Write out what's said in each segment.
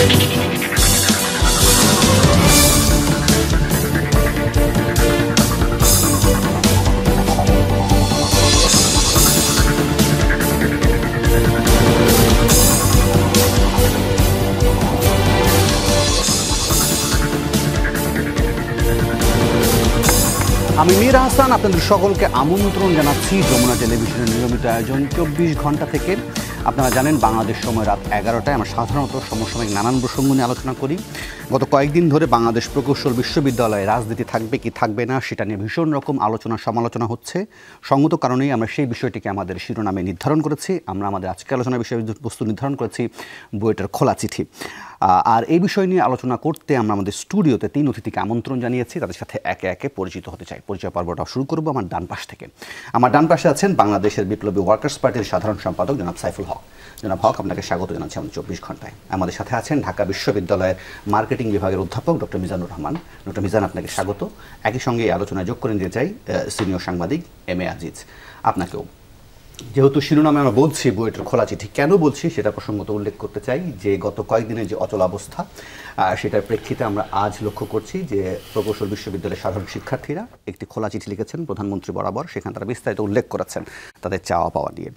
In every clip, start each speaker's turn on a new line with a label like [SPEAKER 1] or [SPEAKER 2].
[SPEAKER 1] আমি মীর আহসান আপনাদের সকলকে আমন্ত্রণ জানাচ্ছি যমুনা টেলিভিশনের নিয়মিত আয়োজন চব্বিশ ঘন্টা থেকে আপনারা জানেন বাংলাদেশ সময় রাত এগারোটায় আমরা সাধারণত সমসাময়িক নানান প্রসঙ্গ নিয়ে আলোচনা করি গত কয়েকদিন ধরে বাংলাদেশ প্রকৌশল বিশ্ববিদ্যালয়ে রাজনীতি থাকবে কি থাকবে না সেটা নিয়ে ভীষণ রকম আলোচনা সমালোচনা হচ্ছে সঙ্গত কারণেই আমরা সেই বিষয়টিকে আমাদের শিরোনামে নির্ধারণ করেছি আমরা আমাদের আজকে আলোচনা বিষয়ে বস্তু নির্ধারণ করেছি বইটার খোলা চিঠি আর এই বিষয় নিয়ে আলোচনা করতে আমরা আমাদের স্টুডিওতে তিন অতিথিকে আমন্ত্রণ জানিয়েছি তাদের সাথে একে একে পরিচিত হতে চাই পরিচয় পর্বটা শুরু করব আমার ডান পাশ থেকে আমার ডান পাশে আছেন বাংলাদেশের বিপ্লবী ওয়ার্কার্স পার্টির সাধারণ সম্পাদক জনাব সাইফুল হক জনাব হক আপনাকে স্বাগত জানাচ্ছি আমাদের চব্বিশ ঘন্টায় আমাদের সাথে আছেন ঢাকা বিশ্ববিদ্যালয়ের মার্কেটিং বিভাগের অধ্যাপক ডক্টর মিজানুর রহমান ডক্টর মিজান আপনাকে স্বাগত একই সঙ্গে আলোচনায় যোগ করে নিতে চাই সিনিয়র সাংবাদিক এম এ আজিজ আপনাকেও যেহেতু শিরোনামে আমরা বলছি বইটার খোলা চিঠি কেন বলছি সেটা প্রসঙ্গত উল্লেখ করতে চাই যে গত কয়েকদিনের যে অচল অবস্থা সেটার প্রেক্ষিতে আমরা আজ লক্ষ্য করছি যে প্রকৌশল বিশ্ববিদ্যালয়ের সাধারণ শিক্ষার্থীরা একটি খোলা চিঠি লিখেছেন প্রধানমন্ত্রী বরাবর সেখানে তারা বিস্তারিত উল্লেখ করেছেন তাদের চাওয়া পাওয়া নিয়ে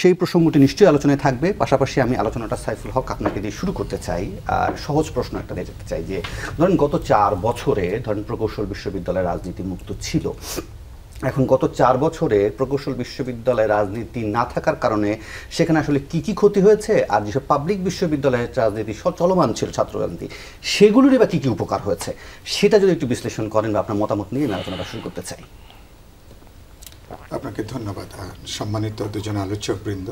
[SPEAKER 1] সেই প্রসঙ্গটি নিশ্চয়ই আলোচনায় থাকবে পাশাপাশি আমি আলোচনাটা সাইফুল হক আপনাকে দিয়ে শুরু করতে চাই আর সহজ প্রশ্ন একটা দিয়ে যেতে চাই যে ধরেন গত চার বছরে ধরেন প্রকৌশল বিশ্ববিদ্যালয়ের রাজনীতি মুক্ত ছিল এখন গত চার বছরে প্রকৌশল বিশ্ববিদ্যালয়ে রাজনীতি না থাকার কারণে সেখানে আসলে কি কি ক্ষতি হয়েছে আর যেসব পাবলিক বিশ্ববিদ্যালয়ের রাজনীতি চলমান ছিল ছাত্র রাজনীতি সেগুলোরই বা কী কী উপকার হয়েছে সেটা যদি একটু বিশ্লেষণ করেন বা আপনার মতামত নিয়ে আলোচনাটা শুরু করতে চাই
[SPEAKER 2] আপনাকে ধন্যবাদ সম্মানিত দুজন বৃন্দ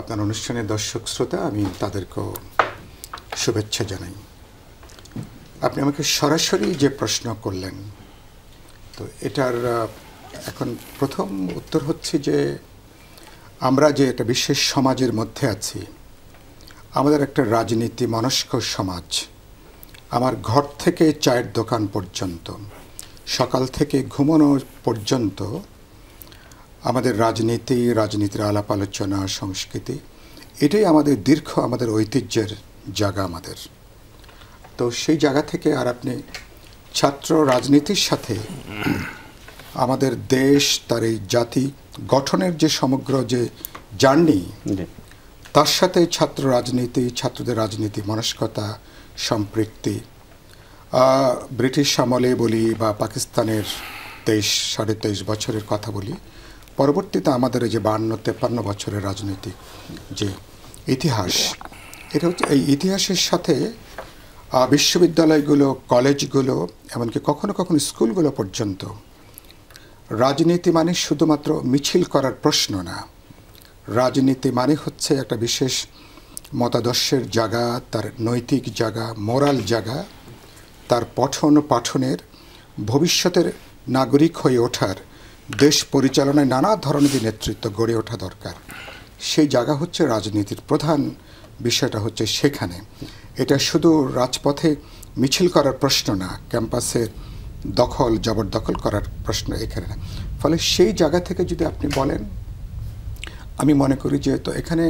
[SPEAKER 2] আপনার অনুষ্ঠানের দর্শক শ্রোতা আমি তাদেরকেও শুভেচ্ছা জানাই আপনি আমাকে সরাসরি যে প্রশ্ন করলেন তো এটার এখন প্রথম উত্তর হচ্ছে যে আমরা যে একটা বিশেষ সমাজের মধ্যে আছি আমাদের একটা রাজনীতি মনস্ক সমাজ আমার ঘর থেকে চায়ের দোকান পর্যন্ত সকাল থেকে ঘুমানো পর্যন্ত আমাদের রাজনীতি রাজনীতির আলাপ আলোচনা সংস্কৃতি এটাই আমাদের দীর্ঘ আমাদের ঐতিহ্যের জায়গা আমাদের তো সেই জায়গা থেকে আর আপনি ছাত্র রাজনীতির সাথে আমাদের দেশ তার এই জাতি গঠনের যে সমগ্র যে জার্নি তার সাথে ছাত্র রাজনীতি ছাত্রদের রাজনীতি মনস্কতা সম্পৃক্তি ব্রিটিশ আমলে বলি বা পাকিস্তানের তেইশ সাড়ে তেইশ বছরের কথা বলি পরবর্তীতে আমাদের এই যে বান্ন তেপ্পান্ন বছরের রাজনৈতিক যে ইতিহাস এটা হচ্ছে এই ইতিহাসের সাথে বিশ্ববিদ্যালয়গুলো কলেজগুলো এমনকি কখনো কখনো স্কুলগুলো পর্যন্ত রাজনীতি মানে শুধুমাত্র মিছিল করার প্রশ্ন না রাজনীতি মানে হচ্ছে একটা বিশেষ মতাদর্শের জায়গা তার নৈতিক জায়গা মোরাল জায়গা তার পঠন পাঠনের ভবিষ্যতের নাগরিক হয়ে ওঠার দেশ পরিচালনায় নানা ধরনের নেতৃত্ব গড়ে ওঠা দরকার সেই জায়গা হচ্ছে রাজনীতির প্রধান বিষয়টা হচ্ছে সেখানে এটা শুধু রাজপথে মিছিল করার প্রশ্ন না ক্যাম্পাসের দখল জবরদখল করার প্রশ্ন এখানে না ফলে সেই জায়গা থেকে যদি আপনি বলেন আমি মনে করি যে তো এখানে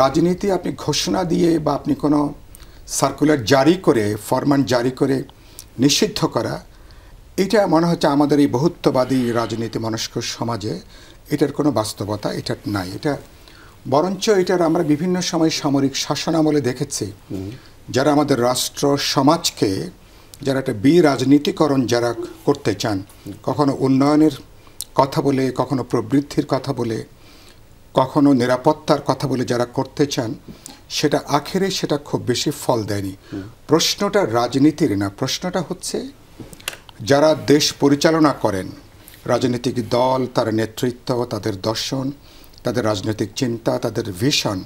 [SPEAKER 2] রাজনীতি আপনি ঘোষণা দিয়ে বা আপনি কোনো সার্কুলার জারি করে ফরমান জারি করে নিষিদ্ধ করা এটা মনে হচ্ছে আমাদের এই বহুত্ববাদী রাজনীতি মনস্ক সমাজে এটার কোনো বাস্তবতা এটার নাই এটা বরঞ্চ এটার আমরা বিভিন্ন সময় সামরিক শাসন আমলে দেখেছি যারা আমাদের রাষ্ট্র সমাজকে যারা একটা বিরাজনীতিকরণ যারা করতে চান কখনো উন্নয়নের কথা বলে কখনো প্রবৃদ্ধির কথা বলে কখনো নিরাপত্তার কথা বলে যারা করতে চান সেটা আখেরে সেটা খুব বেশি ফল দেয়নি প্রশ্নটা রাজনীতির না প্রশ্নটা হচ্ছে যারা দেশ পরিচালনা করেন রাজনৈতিক দল তার নেতৃত্ব তাদের দর্শন তাদের রাজনৈতিক চিন্তা তাদের ভিশন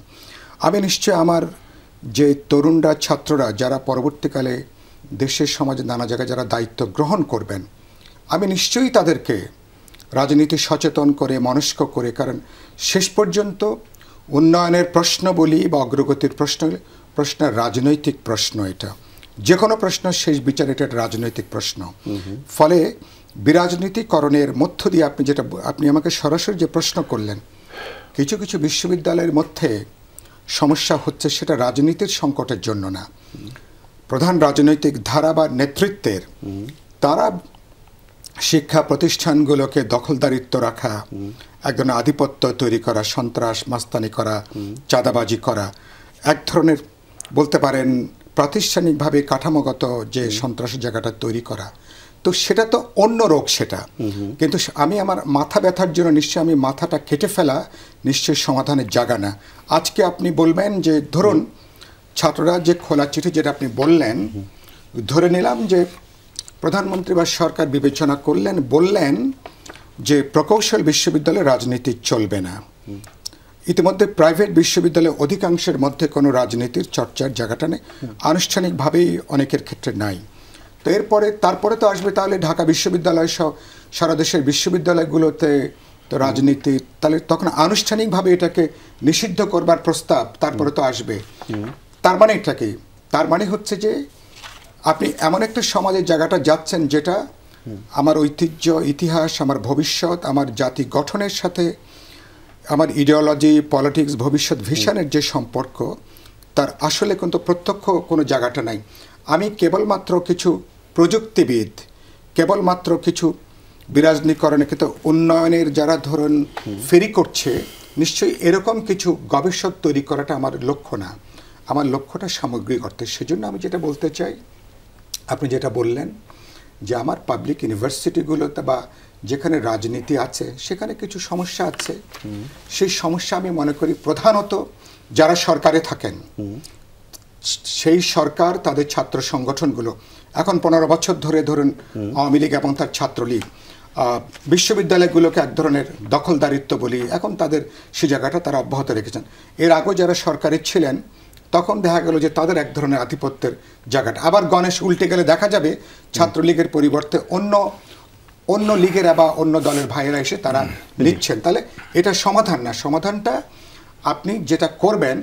[SPEAKER 2] আমি নিশ্চয় আমার যে তরুণরা ছাত্ররা যারা পরবর্তীকালে দেশের সমাজে নানা জায়গায় যারা দায়িত্ব গ্রহণ করবেন আমি নিশ্চয়ই তাদেরকে রাজনীতি সচেতন করে মনস্ক করে কারণ শেষ পর্যন্ত উন্নয়নের প্রশ্ন বলি বা অগ্রগতির প্রশ্ন প্রশ্ন রাজনৈতিক প্রশ্ন এটা যে কোনো প্রশ্ন শেষ বিচার এটা রাজনৈতিক প্রশ্ন ফলে বিরাজনীতিকরণের মধ্য দিয়ে আপনি যেটা আপনি আমাকে সরাসরি যে প্রশ্ন করলেন কিছু কিছু বিশ্ববিদ্যালয়ের মধ্যে সমস্যা হচ্ছে সেটা রাজনীতির সংকটের জন্য না প্রধান রাজনৈতিক ধারা বা নেতৃত্বের তারা শিক্ষা প্রতিষ্ঠানগুলোকে দখলদারিত্ব রাখা একজন আধিপত্য তৈরি করা সন্ত্রাস মাস্তানি করা চাঁদাবাজি করা এক ধরনের বলতে পারেন প্রাতিষ্ঠানিকভাবে কাঠামোগত যে সন্ত্রাসের জায়গাটা তৈরি করা তো সেটা তো অন্য রোগ সেটা কিন্তু আমি আমার মাথা ব্যথার জন্য নিশ্চয়ই আমি মাথাটা কেটে ফেলা নিশ্চয়ই সমাধানের জাগা না আজকে আপনি বলবেন যে ধরুন ছাত্ররা যে খোলা চিঠি যেটা আপনি বললেন ধরে নিলাম যে প্রধানমন্ত্রী বা সরকার বিবেচনা করলেন বললেন যে প্রকৌশল বিশ্ববিদ্যালয়ে রাজনীতি চলবে না ইতিমধ্যে প্রাইভেট বিশ্ববিদ্যালয়ে অধিকাংশের মধ্যে কোনো রাজনীতির চর্চার জায়গাটা নেই আনুষ্ঠানিকভাবেই অনেকের ক্ষেত্রে নাই তো এরপরে তারপরে তো আসবে তাহলে ঢাকা বিশ্ববিদ্যালয় সহ সারা দেশের বিশ্ববিদ্যালয়গুলোতে তো রাজনীতি তাহলে তখন আনুষ্ঠানিকভাবে এটাকে নিষিদ্ধ করবার প্রস্তাব তারপরে তো আসবে তার মানে এটা কি তার মানে হচ্ছে যে আপনি এমন একটা সমাজের জায়গাটা যাচ্ছেন যেটা আমার ঐতিহ্য ইতিহাস আমার ভবিষ্যৎ আমার জাতি গঠনের সাথে আমার ইডিওলজি পলিটিক্স ভবিষ্যৎ ভিশনের যে সম্পর্ক তার আসলে কিন্তু প্রত্যক্ষ কোনো জায়গাটা নাই আমি কেবলমাত্র কিছু প্রযুক্তিবিদ কেবলমাত্র কিছু বিরাজনীকরণে কিন্তু উন্নয়নের যারা ধরুন ফেরি করছে নিশ্চয়ই এরকম কিছু গবেষক তৈরি করাটা আমার লক্ষ্য না আমার লক্ষ্যটা সামগ্রিক অর্থে সেজন্য আমি যেটা বলতে চাই আপনি যেটা বললেন যে আমার পাবলিক ইউনিভার্সিটিগুলোতে বা যেখানে রাজনীতি আছে সেখানে কিছু সমস্যা আছে সেই সমস্যা আমি মনে করি প্রধানত যারা সরকারে থাকেন সেই সরকার তাদের ছাত্র সংগঠনগুলো এখন পনেরো বছর ধরে ধরুন আওয়ামী লীগ এবং তার ছাত্রলীগ বিশ্ববিদ্যালয়গুলোকে এক ধরনের দখলদারিত্ব বলি এখন তাদের সে জায়গাটা তারা অব্যাহত রেখেছেন এর আগেও যারা সরকারি ছিলেন তখন দেখা গেল যে তাদের এক ধরনের আধিপত্যের জায়গাটা আবার গণেশ উল্টে গেলে দেখা যাবে ছাত্রলীগের পরিবর্তে অন্য অন্য লীগেরা বা অন্য দলের ভাইয়েরা এসে তারা নিচ্ছেন তাহলে এটা সমাধান না সমাধানটা আপনি যেটা করবেন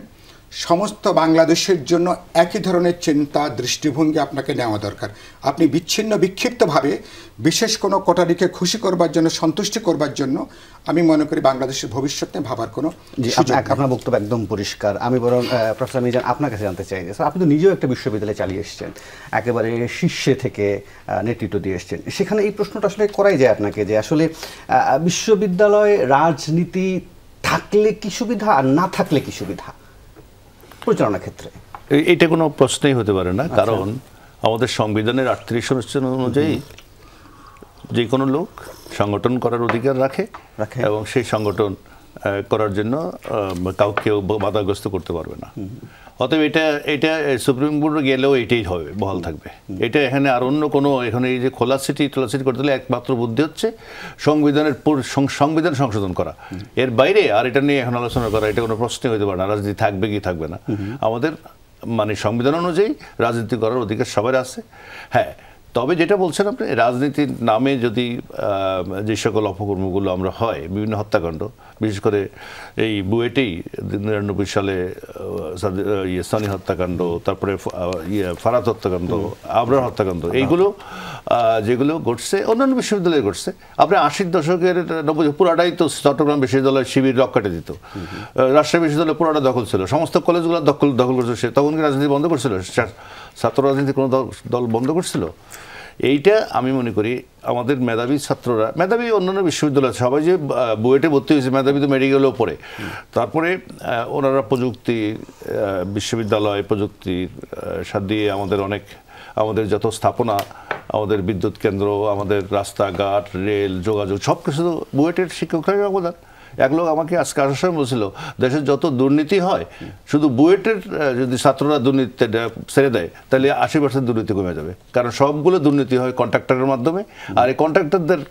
[SPEAKER 2] সমস্ত বাংলাদেশের জন্য একই ধরনের চিন্তা দৃষ্টিভঙ্গি আপনাকে নেওয়া দরকার আপনি বিচ্ছিন্ন বিক্ষিপ্তভাবে বিশেষ কোনো কোটারিকে খুশি করবার জন্য সন্তুষ্টি করবার জন্য আমি মনে করি বাংলাদেশের ভবিষ্যৎ নিয়ে ভাবার কোনো আপনার বক্তব্য একদম
[SPEAKER 1] পরিষ্কার আমি বরং প্রফেসর মিজান আপনার কাছে জানতে চাই স্যার আপনি তো নিজেও একটা বিশ্ববিদ্যালয় চালিয়ে এসছেন একেবারে শীর্ষে থেকে নেতৃত্ব দিয়ে এসছেন সেখানে এই প্রশ্নটা আসলে করাই যায় আপনাকে যে আসলে বিশ্ববিদ্যালয় রাজনীতি থাকলে কি সুবিধা আর না থাকলে কি সুবিধা পরিচালনার ক্ষেত্রে
[SPEAKER 3] এটা কোনো প্রশ্নই হতে পারে না আচ্ছা। কারণ আমাদের সংবিধানের আটত্রিশ অনুচ্ছেদ অনুযায়ী যে কোনো লোক সংগঠন করার অধিকার রাখে এবং সেই সংগঠন করার জন্য কাউকেও বাধাগ্রস্ত করতে পারবে না অতএব এটা এটা সুপ্রিম কোর্টে গেলেও এটাই হবে বহাল থাকবে এটা এখানে আর অন্য কোনো এখানে এই যে খোলা সিটি খোলা সিটি করতে হলে একমাত্র বুদ্ধি হচ্ছে সংবিধানের সংবিধান সংশোধন করা এর বাইরে আর এটা নিয়ে এখন আলোচনা করা এটা কোনো প্রশ্নই হতে পারে না রাজনীতি থাকবে কি থাকবে না আমাদের মানে সংবিধান অনুযায়ী রাজনীতি করার অধিকার সবার আছে হ্যাঁ তবে যেটা বলছেন আপনি রাজনীতির নামে যদি যে সকল অপকর্মগুলো আমরা হয় বিভিন্ন হত্যাকাণ্ড বিশেষ করে এই বুয়েটেই নিরানব্বই সালে ইয়ে সানি হত্যাকাণ্ড তারপরে ইয়ে ফারাত হত্যাকাণ্ড আবরার হত্যাকাণ্ড এইগুলো যেগুলো ঘটছে অন্যান্য বিশ্ববিদ্যালয়ে ঘটছে আপনি আশির দশকের নব্বই পুরাটাই তো চট্টগ্রাম বিশ্ববিদ্যালয়ের শিবির রক কাটে দিত রাষ্ট্রীয় বিশ্ববিদ্যালয় পুরাটা দখল ছিল সমস্ত কলেজগুলো দখল দখল করছিল তখন কি রাজনীতি বন্ধ করছিল ছাত্র রাজনীতি কোনো দল বন্ধ করছিল এইটা আমি মনে করি আমাদের মেধাবী ছাত্ররা মেধাবী অন্যান্য বিশ্ববিদ্যালয় সবাই যে বুয়েটে ভর্তি হয়েছে মেধাবী তো মেডিকেলেও পড়ে তারপরে ওনারা প্রযুক্তি বিশ্ববিদ্যালয় প্রযুক্তির দিয়ে আমাদের অনেক আমাদের যত স্থাপনা আমাদের বিদ্যুৎ কেন্দ্র আমাদের রাস্তাঘাট রেল যোগাযোগ সব কিছু তো বুয়েটের শিক্ষকরাই অবদান এক লোক আমাকে আজকে আসার সময় বলছিল দেশের যত দুর্নীতি হয় শুধু বুয়েটের যদি ছাত্ররা দুর্নীতি ছেড়ে দেয় তাহলে আশি পার্সেন্ট দুর্নীতি কমে যাবে কারণ সবগুলো দুর্নীতি হয় কন্ট্রাক্টরের মাধ্যমে আর এই কন্ট্রাক্টরদের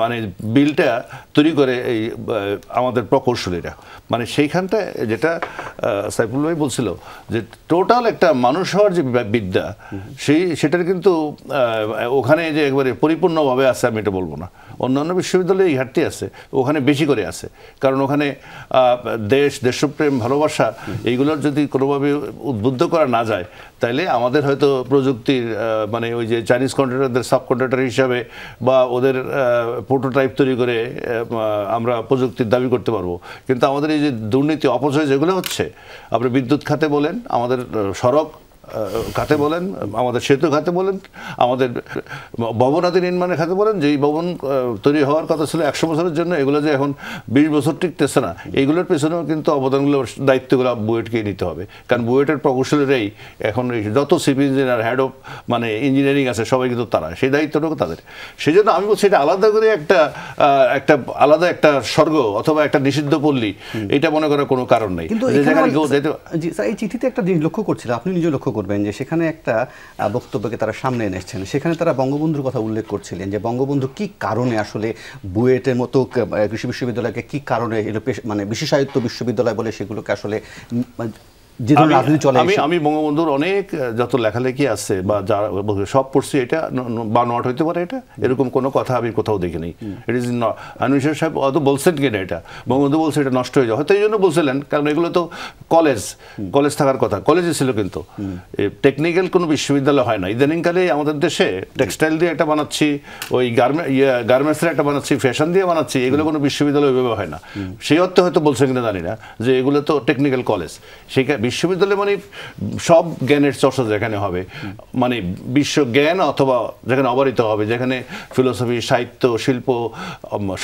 [SPEAKER 3] মানে বিলটা তৈরি করে এই আমাদের প্রকৌশলীরা মানে সেইখানটা যেটা সাইফুল ভাই বলছিল যে টোটাল একটা মানুষ হওয়ার যে বিদ্যা সেই সেটার কিন্তু ওখানে যে একবারে পরিপূর্ণভাবে আছে আমি এটা বলবো না অন্যান্য বিশ্ববিদ্যালয়ে এই ঘাটতি আছে ওখানে বেশি করে আছে কারণ ওখানে দেশ দেশপ্রেম ভালোবাসা এইগুলোর যদি কোনোভাবে উদ্বুদ্ধ করা না যায় তাইলে আমাদের হয়তো প্রযুক্তির মানে ওই যে চাইনিজ কন্ট্রাক্টরদের সাব কন্ট্রাক্টর হিসাবে বা ওদের প্রোটোটাইপ তৈরি করে আমরা প্রযুক্তির দাবি করতে পারবো কিন্তু আমাদের এই যে দুর্নীতি অপচয় যেগুলো হচ্ছে আপনি বিদ্যুৎ খাতে বলেন আমাদের সড়ক খাতে বলেন আমাদের সেতু খাতে বলেন আমাদের ভবন আদি নির্মাণের খাতে বলেন যেই ভবন তৈরি হওয়ার কথা ছিল একশো বছরের জন্য এগুলো যে এখন বিশ বছর টিকতেছে না এইগুলোর পেছনেও কিন্তু অবদানগুলো দায়িত্বগুলো বুয়েটকে নিতে হবে কারণ বুয়েটের প্রকৌশলেরই এখন যত সিভিল ইঞ্জিনিয়ার হেড অফ মানে ইঞ্জিনিয়ারিং আছে সবাই কিন্তু তারা সেই দায়িত্বটুকু তাদের সেই জন্য আমি বলছি এটা আলাদা করে একটা একটা আলাদা একটা স্বর্গ অথবা একটা নিষিদ্ধ পল্লী এটা মনে করার কোনো কারণ নেই কিন্তু
[SPEAKER 1] এই চিঠিতে একটা জিনিস লক্ষ্য করছিল আপনি নিজে লক্ষ্য করবেন যে সেখানে একটা বক্তব্যকে তারা সামনে এনেছেন সেখানে তারা বঙ্গবন্ধুর কথা উল্লেখ করছিলেন যে বঙ্গবন্ধু কি কারণে আসলে বুয়েটের মতো কৃষি বিশ্ববিদ্যালয়কে কি কারণে মানে বিশেষায়িত্ব বিশ্ববিদ্যালয় বলে সেগুলোকে আসলে যে রাজনীতি চলে আমি আমি
[SPEAKER 3] বঙ্গবন্ধুর অনেক যত লেখালেখি আছে বা যা সব পড়ছি এটা বানোয়াট হইতে পারে এটা এরকম কোন কথা আমি কোথাও দেখি নাই ইট ইজ আনুশ্বর সাহেব অত বলছেন কিনা এটা বঙ্গবন্ধু বলছে এটা নষ্ট হয়ে যাওয়া হয়তো এই জন্য বলছিলেন কারণ এগুলো তো কলেজ কলেজ থাকার কথা কলেজে ছিল কিন্তু টেকনিক্যাল কোনো বিশ্ববিদ্যালয় হয় না ইদানিংকালে আমাদের দেশে টেক্সটাইল দিয়ে একটা বানাচ্ছি ওই গার্মে ইয়ে, গার্মেন্টসের একটা বানাচ্ছি ফ্যাশন দিয়ে বানাচ্ছি এগুলো কোনো বিশ্ববিদ্যালয় ওইভাবে হয় না সেই অর্থে হয়তো বলছেন কিনা জানি না যে এগুলো তো টেকনিক্যাল কলেজ সেই বিশ্ববিদ্যালয় মানে সব জ্ঞানের চর্চা যেখানে হবে মানে বিশ্বজ্ঞান অথবা যেখানে অবহিত হবে যেখানে ফিলোসফি সাহিত্য শিল্প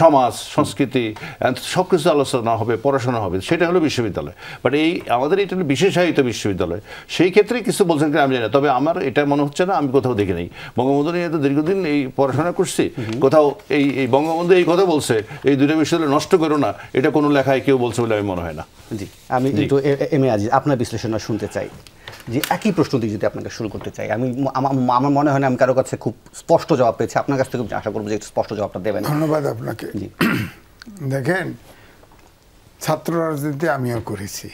[SPEAKER 3] সমাজ সংস্কৃতি সব কিছু আলোচনা হবে পড়াশোনা হবে সেটা হলো বিশ্ববিদ্যালয় বাট এই আমাদের এটা বিশেষায়িত বিশ্ববিদ্যালয় সেই ক্ষেত্রে কিছু বলছেন কিনা আমি জানি না তবে আমার এটা মনে হচ্ছে না আমি কোথাও দেখি নাই বঙ্গবন্ধু নিয়ে তো দীর্ঘদিন এই পড়াশোনা করছি কোথাও এই এই বঙ্গবন্ধু এই কথা বলছে এই দুটো বিশ্ববিদ্যালয় নষ্ট করো না এটা কোনো লেখায় কেউ বলছে বলে আমি মনে হয় না জি
[SPEAKER 1] আমি কিন্তু এম এ আজিজ আপনার আপনার বিশ্লেষণটা শুনতে চাই যে একই প্রশ্ন দিয়ে যদি আপনাকে শুরু করতে চাই আমি আমার মনে হয় না আমি কারো কাছে খুব স্পষ্ট জবাব পেয়েছি আপনার কাছ থেকে আশা করবো যে স্পষ্ট জবাবটা দেবেন ধন্যবাদ
[SPEAKER 2] আপনাকে জি দেখেন ছাত্র রাজনীতি আমিও করেছি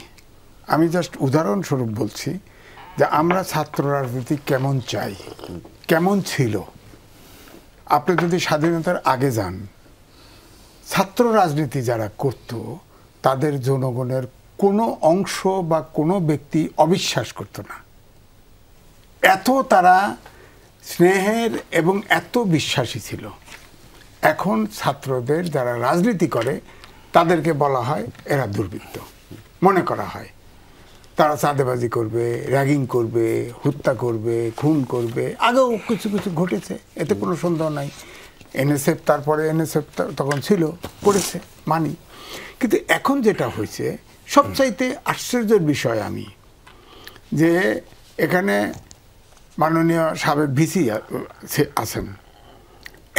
[SPEAKER 2] আমি জাস্ট উদাহরণস্বরূপ বলছি যে আমরা ছাত্র রাজনীতি কেমন চাই কেমন ছিল আপনি যদি স্বাধীনতার আগে যান ছাত্র রাজনীতি যারা করত তাদের জনগণের কোনো অংশ বা কোনো ব্যক্তি অবিশ্বাস করত না এত তারা স্নেহের এবং এত বিশ্বাসী ছিল এখন ছাত্রদের যারা রাজনীতি করে তাদেরকে বলা হয় এরা দুর্বৃত্ত মনে করা হয় তারা চাঁদেবাজি করবে র্যাগিং করবে হত্যা করবে খুন করবে আগেও কিছু কিছু ঘটেছে এতে কোনো সন্দেহ নাই এনএসএফ তারপরে এনএসএফ তখন ছিল করেছে মানি কিন্তু এখন যেটা হয়েছে সবচাইতে আশ্চর্যের বিষয় আমি যে এখানে মাননীয় সাবেক ভিসি আছেন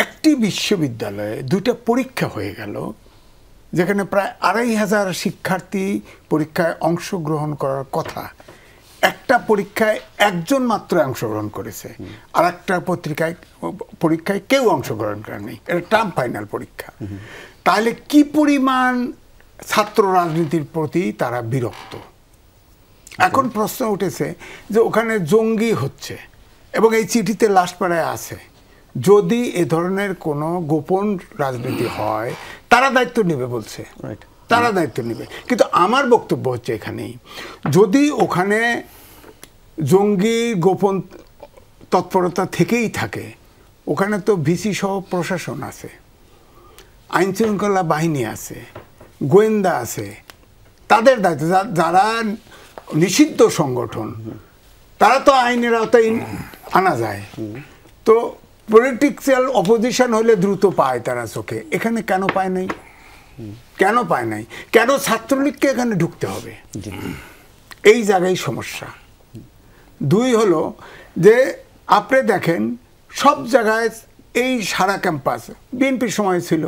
[SPEAKER 2] একটি বিশ্ববিদ্যালয়ে দুটা পরীক্ষা হয়ে গেল যেখানে প্রায় আড়াই হাজার শিক্ষার্থী পরীক্ষায় অংশগ্রহণ করার কথা একটা পরীক্ষায় একজন মাত্র অংশগ্রহণ করেছে আর একটা পত্রিকায় পরীক্ষায় কেউ অংশগ্রহণ করেনি এটা টার্ম ফাইনাল পরীক্ষা তাহলে কি পরিমাণ ছাত্র রাজনীতির প্রতি তারা বিরক্ত আচ্ছা। এখন প্রশ্ন উঠেছে যে ওখানে জঙ্গি হচ্ছে এবং এই চিঠিতে লাশ পাড়ায় আছে যদি এ ধরনের কোনো গোপন রাজনীতি হয় তারা দায়িত্ব নেবে বলছে তারা দায়িত্ব নেবে কিন্তু আমার বক্তব্য হচ্ছে এখানেই যদি ওখানে জঙ্গি গোপন তৎপরতা থেকেই থাকে ওখানে তো ভিসি সহ প্রশাসন আছে আইনশৃঙ্খলা বাহিনী আছে গোয়েন্দা আছে তাদের দায়িত্ব যারা নিষিদ্ধ সংগঠন তারা তো আইনের আওতায় আনা যায় তো পলিটিক্যাল অপোজিশন হলে দ্রুত পায় তারা চোখে এখানে কেন পায় নাই কেন পায় নাই কেন ছাত্রলীগকে এখানে ঢুকতে হবে এই জায়গায় সমস্যা দুই হলো যে আপনি দেখেন সব জায়গায় এই সারা ক্যাম্পাস বিএনপির সময় ছিল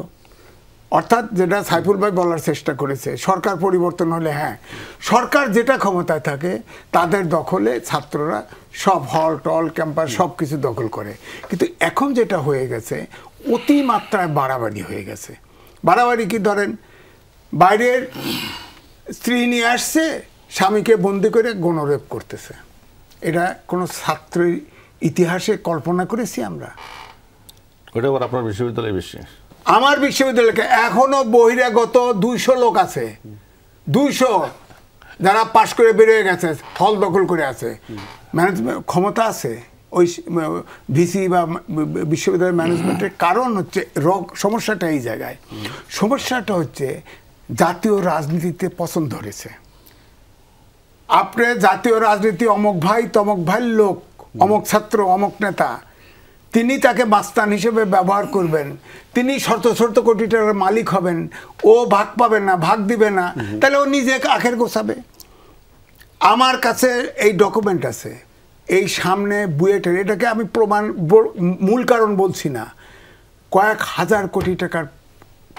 [SPEAKER 2] অর্থাৎ যেটা সাইফুল ভাই বলার চেষ্টা করেছে সরকার পরিবর্তন হলে হ্যাঁ সরকার যেটা ক্ষমতায় থাকে তাদের দখলে ছাত্ররা সব হল টল ক্যাম্পাস সব কিছু দখল করে কিন্তু এখন যেটা হয়ে গেছে অতিমাত্রায় বাড়াবাড়ি হয়ে গেছে বাড়াবাড়ি কি ধরেন বাইরের স্ত্রী নিয়ে আসছে স্বামীকে বন্দি করে গণরেপ করতেছে এটা কোনো ছাত্রের ইতিহাসে কল্পনা করেছি আমরা
[SPEAKER 3] আপনার বিশ্ববিদ্যালয়ে বিশ্বাস
[SPEAKER 2] আমার বিশ্ববিদ্যালয়কে এখনো বহিরাগত দুইশো লোক আছে দুইশো যারা পাশ করে বেরিয়ে গেছে হল দখল করে আছে ম্যানেজমেন্ট ক্ষমতা আছে ওই ভিসি বা বিশ্ববিদ্যালয় ম্যানেজমেন্টের কারণ হচ্ছে রোগ সমস্যাটা এই জায়গায় সমস্যাটা হচ্ছে জাতীয় রাজনীতিতে পছন্দ ধরেছে আপনি জাতীয় রাজনীতি অমক ভাই তমক ভাই লোক অমক ছাত্র অমক নেতা তিনি তাকে বাস্তান হিসেবে ব্যবহার করবেন তিনি শত শত কোটি টাকার মালিক হবেন ও ভাগ পাবে না ভাগ দিবে না তাহলে ও নিজে আখের গোছাবে আমার কাছে এই ডকুমেন্ট আছে এই সামনে বুয়েটের এটাকে আমি প্রমাণ মূল কারণ বলছি না কয়েক হাজার কোটি টাকার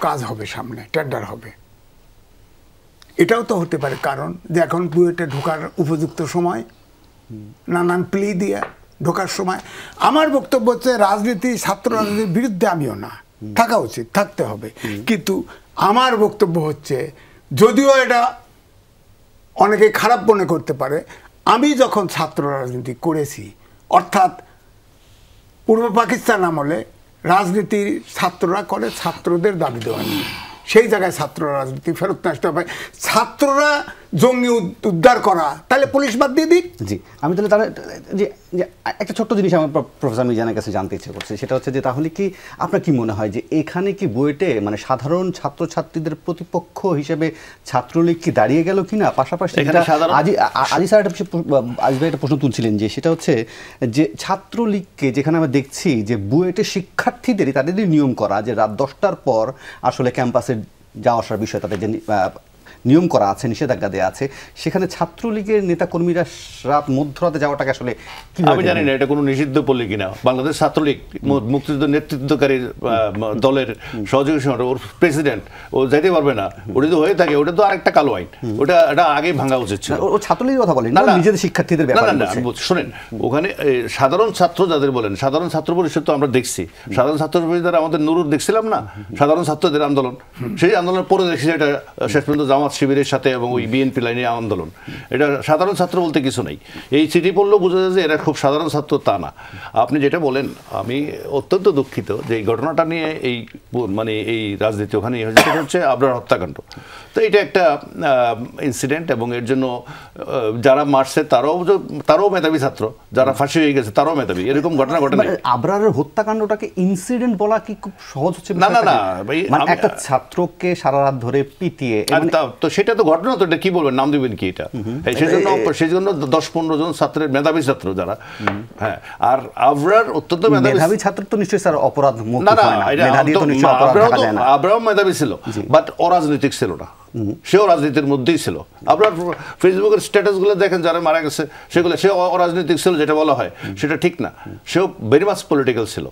[SPEAKER 2] কাজ হবে সামনে টেন্ডার হবে এটাও তো হতে পারে কারণ যে এখন বুয়েটে ঢোকার উপযুক্ত সময় নানান প্লি দিয়ে ঢোকার সময় আমার বক্তব্য হচ্ছে রাজনীতি ছাত্র রাজনীতির বিরুদ্ধে আমিও না থাকা উচিত থাকতে হবে কিন্তু আমার বক্তব্য হচ্ছে যদিও এটা অনেকে খারাপ মনে করতে পারে আমি যখন ছাত্র রাজনীতি করেছি অর্থাৎ পূর্ব পাকিস্তান আমলে রাজনীতি ছাত্ররা করে ছাত্রদের দাবি দেওয়া নিয়ে সেই জায়গায় ছাত্র রাজনীতি ফেরত নষ্ট হবে ছাত্ররা জঙ্গি উদ্ধার করা তাহলে পুলিশ বাদ দিয়ে দিক জি আমি তাহলে তারা যে একটা ছোট্ট জিনিস
[SPEAKER 1] আমার প্রফেসর মিজানের কাছে জানতে ইচ্ছে করছে সেটা হচ্ছে যে তাহলে কি আপনার কি মনে হয় যে এখানে কি বইটে মানে সাধারণ ছাত্রছাত্রীদের প্রতিপক্ষ হিসেবে ছাত্রলীগ কি দাঁড়িয়ে গেল কি না পাশাপাশি আজি আজি স্যার একটা আজ ভাই একটা প্রশ্ন তুলছিলেন যে সেটা হচ্ছে যে ছাত্রলীগকে যেখানে আমরা দেখছি যে বুয়েটে শিক্ষার্থীদেরই তাদেরই নিয়ম করা যে রাত দশটার পর আসলে ক্যাম্পাসে যাওয়া আসার বিষয় তাদের যে নিয়ম করা আছে নিষেধাজ্ঞা দেওয়া আছে সেখানে ছাত্রলীগের নেতাকর্মীরা রাত মধ্যরাতে যাওয়াটাকে আসলে আমি জানি না
[SPEAKER 3] এটা কোনো নিষিদ্ধ পড়লে কিনা বাংলাদেশ ছাত্রলীগ মুক্তিযুদ্ধ নেতৃত্বকারী দলের সহযোগী সংগঠন ওর প্রেসিডেন্ট ও যাইতে পারবে না ওটা তো হয়ে থাকে ওটা তো আরেকটা কালো আইন ওটা এটা আগে ভাঙা উচিত ছিল ও ছাত্রলীগের কথা বলেন না নিজেদের শিক্ষার্থীদের ব্যাপারে না শোনেন ওখানে সাধারণ ছাত্র যাদের বলেন সাধারণ ছাত্র পরিষদ তো আমরা দেখছি সাধারণ ছাত্র পরিষদ আমাদের নুরুর দেখছিলাম না সাধারণ ছাত্রদের আন্দোলন সেই আন্দোলনের পরে দেখছি এটা শেষ পর্যন্ত জামা জামাত শিবিরের সাথে এবং ওই বিএনপি লাইনে আন্দোলন এটা সাধারণ ছাত্র বলতে কিছু নেই এই চিঠি পড়লেও বোঝা যায় যে এরা খুব সাধারণ ছাত্র তা না আপনি যেটা বলেন আমি অত্যন্ত দুঃখিত যে এই ঘটনাটা নিয়ে এই মানে এই রাজনীতি ওখানে ইয়ে হচ্ছে আবরার হত্যাকাণ্ড তো এটা একটা ইনসিডেন্ট এবং এর জন্য যারা মারছে তারাও তারাও মেধাবী ছাত্র যারা ফাঁসি হয়ে গেছে তারাও মেধাবী এরকম ঘটনা না মানে
[SPEAKER 1] আবরারের হত্যাকাণ্ডটাকে ইনসিডেন্ট বলা কি খুব সহজ হচ্ছে না না না মানে একটা ছাত্রকে সারা রাত ধরে পিটিয়ে
[SPEAKER 3] তো সেটা তো ঘটনা তো এটা কি বলবেন নাম দিবেন কি এটা সেজন্য সেজন্য দশ পনেরো জন ছাত্রের মেধাবী ছাত্র যারা হ্যাঁ আর
[SPEAKER 1] আবরার অত্যন্ত মেধাবী ছাত্র তো নিশ্চয়ই স্যার অপরাধ না না
[SPEAKER 3] আবরাও মেধাবী ছিল বাট অরাজনৈতিক ছিল না সেও রাজনীতির মধ্যেই ছিল আপনার ফেসবুকের স্ট্যাটাসগুলো দেখেন যারা মারা গেছে সেগুলো সে অরাজনৈতিক ছিল যেটা বলা হয় সেটা ঠিক না সেও ভেরি মাছ পলিটিক্যাল ছিল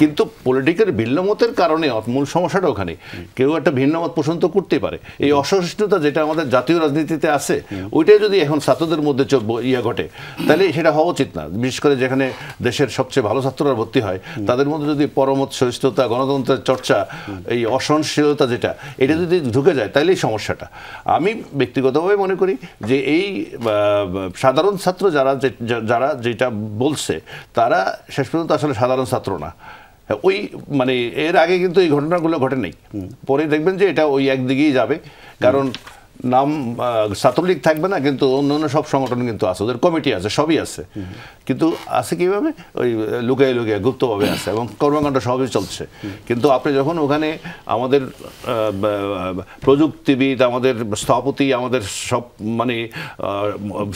[SPEAKER 3] কিন্তু পলিটিক্যাল ভিন্নমতের কারণে মূল সমস্যাটা ওখানে কেউ একটা ভিন্নমত পোষণ তো করতেই পারে এই অসহিষ্ণুতা যেটা আমাদের জাতীয় রাজনীতিতে আছে ওইটাই যদি এখন ছাত্রদের মধ্যে ইয়ে ঘটে তাহলে সেটা হওয়া উচিত না বিশেষ করে যেখানে দেশের সবচেয়ে ভালো ছাত্ররা ভর্তি হয় তাদের মধ্যে যদি পরমত সহিষ্ণুতা গণতন্ত্রের চর্চা এই অসহনশীলতা যেটা এটা যদি ঢুকে যায় তাহলেই সমস্যা সমস্যাটা আমি ব্যক্তিগতভাবে মনে করি যে এই সাধারণ ছাত্র যারা যারা যেটা বলছে তারা শেষ পর্যন্ত আসলে সাধারণ ছাত্র না ওই মানে এর আগে কিন্তু এই ঘটনাগুলো ঘটে নাই পরে দেখবেন যে এটা ওই একদিকেই যাবে কারণ নাম ছাত্রলীগ থাকবে না কিন্তু অন্য অন্য সব সংগঠন কিন্তু আছে ওদের কমিটি আছে সবই আছে কিন্তু আছে কিভাবে ওই লুকিয়ে লুকিয়ে গুপ্তভাবে আছে এবং কর্মকাণ্ড সবই চলছে কিন্তু আপনি যখন ওখানে আমাদের প্রযুক্তিবিদ আমাদের স্থপতি আমাদের সব মানে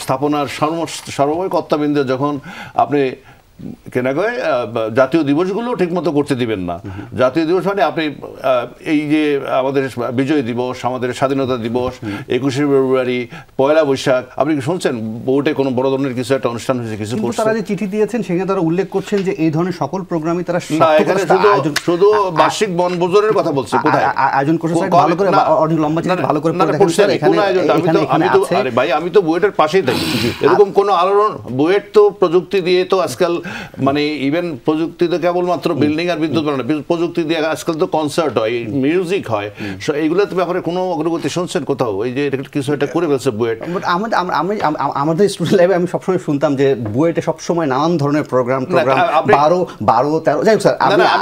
[SPEAKER 3] স্থাপনার সর্ব সর্বময় কর্তাবিন্দু যখন আপনি কেনাকায় জাতীয় দিবসগুলো ঠিকমতো করতে দিবেন না জাতীয় দিবস মানে আপনি এই যে আমাদের বিজয় দিবস আমাদের স্বাধীনতা দিবস একুশে ফেব্রুয়ারি পয়লা বৈশাখ আপনি শুনছেন বোর্ডে কোনো বড় ধরনের কিছু একটা অনুষ্ঠান হয়েছে কিছু তারা যে
[SPEAKER 1] চিঠি দিয়েছেন সেখানে তারা উল্লেখ করছেন যে এই ধরনের সকল প্রোগ্রামই তারা শুধু শুধু বার্ষিক বনভোজনের কথা বলছে কোথায় আয়োজন করছে লম্বা চিঠি ভালো করে এখানে আমি তো আমি তো আরে ভাই আমি
[SPEAKER 3] তো বুয়েটের পাশেই থাকি এরকম কোনো আলোড়ন বুয়েট তো প্রযুক্তি দিয়ে তো আজকাল মানে ইভেন প্রযুক্তি তো কেবলমাত্র বিল্ডিং আর বিদ্যুৎ বানানো প্রযুক্তি দিয়ে আজকাল তো কনসার্ট হয় মিউজিক হয় সো এইগুলো তো ব্যাপারে কোনো অগ্রগতি শুনছেন কোথাও এই যে কিছু এটা করে ফেলছে বুয়েট
[SPEAKER 1] বাট আমাদের আমি আমাদের স্টুডেন্ট লাইফে আমি সবসময় শুনতাম যে বুয়েটে সবসময় নানান ধরনের প্রোগ্রাম প্রোগ্রাম বারো বারো তেরো যাই হোক স্যার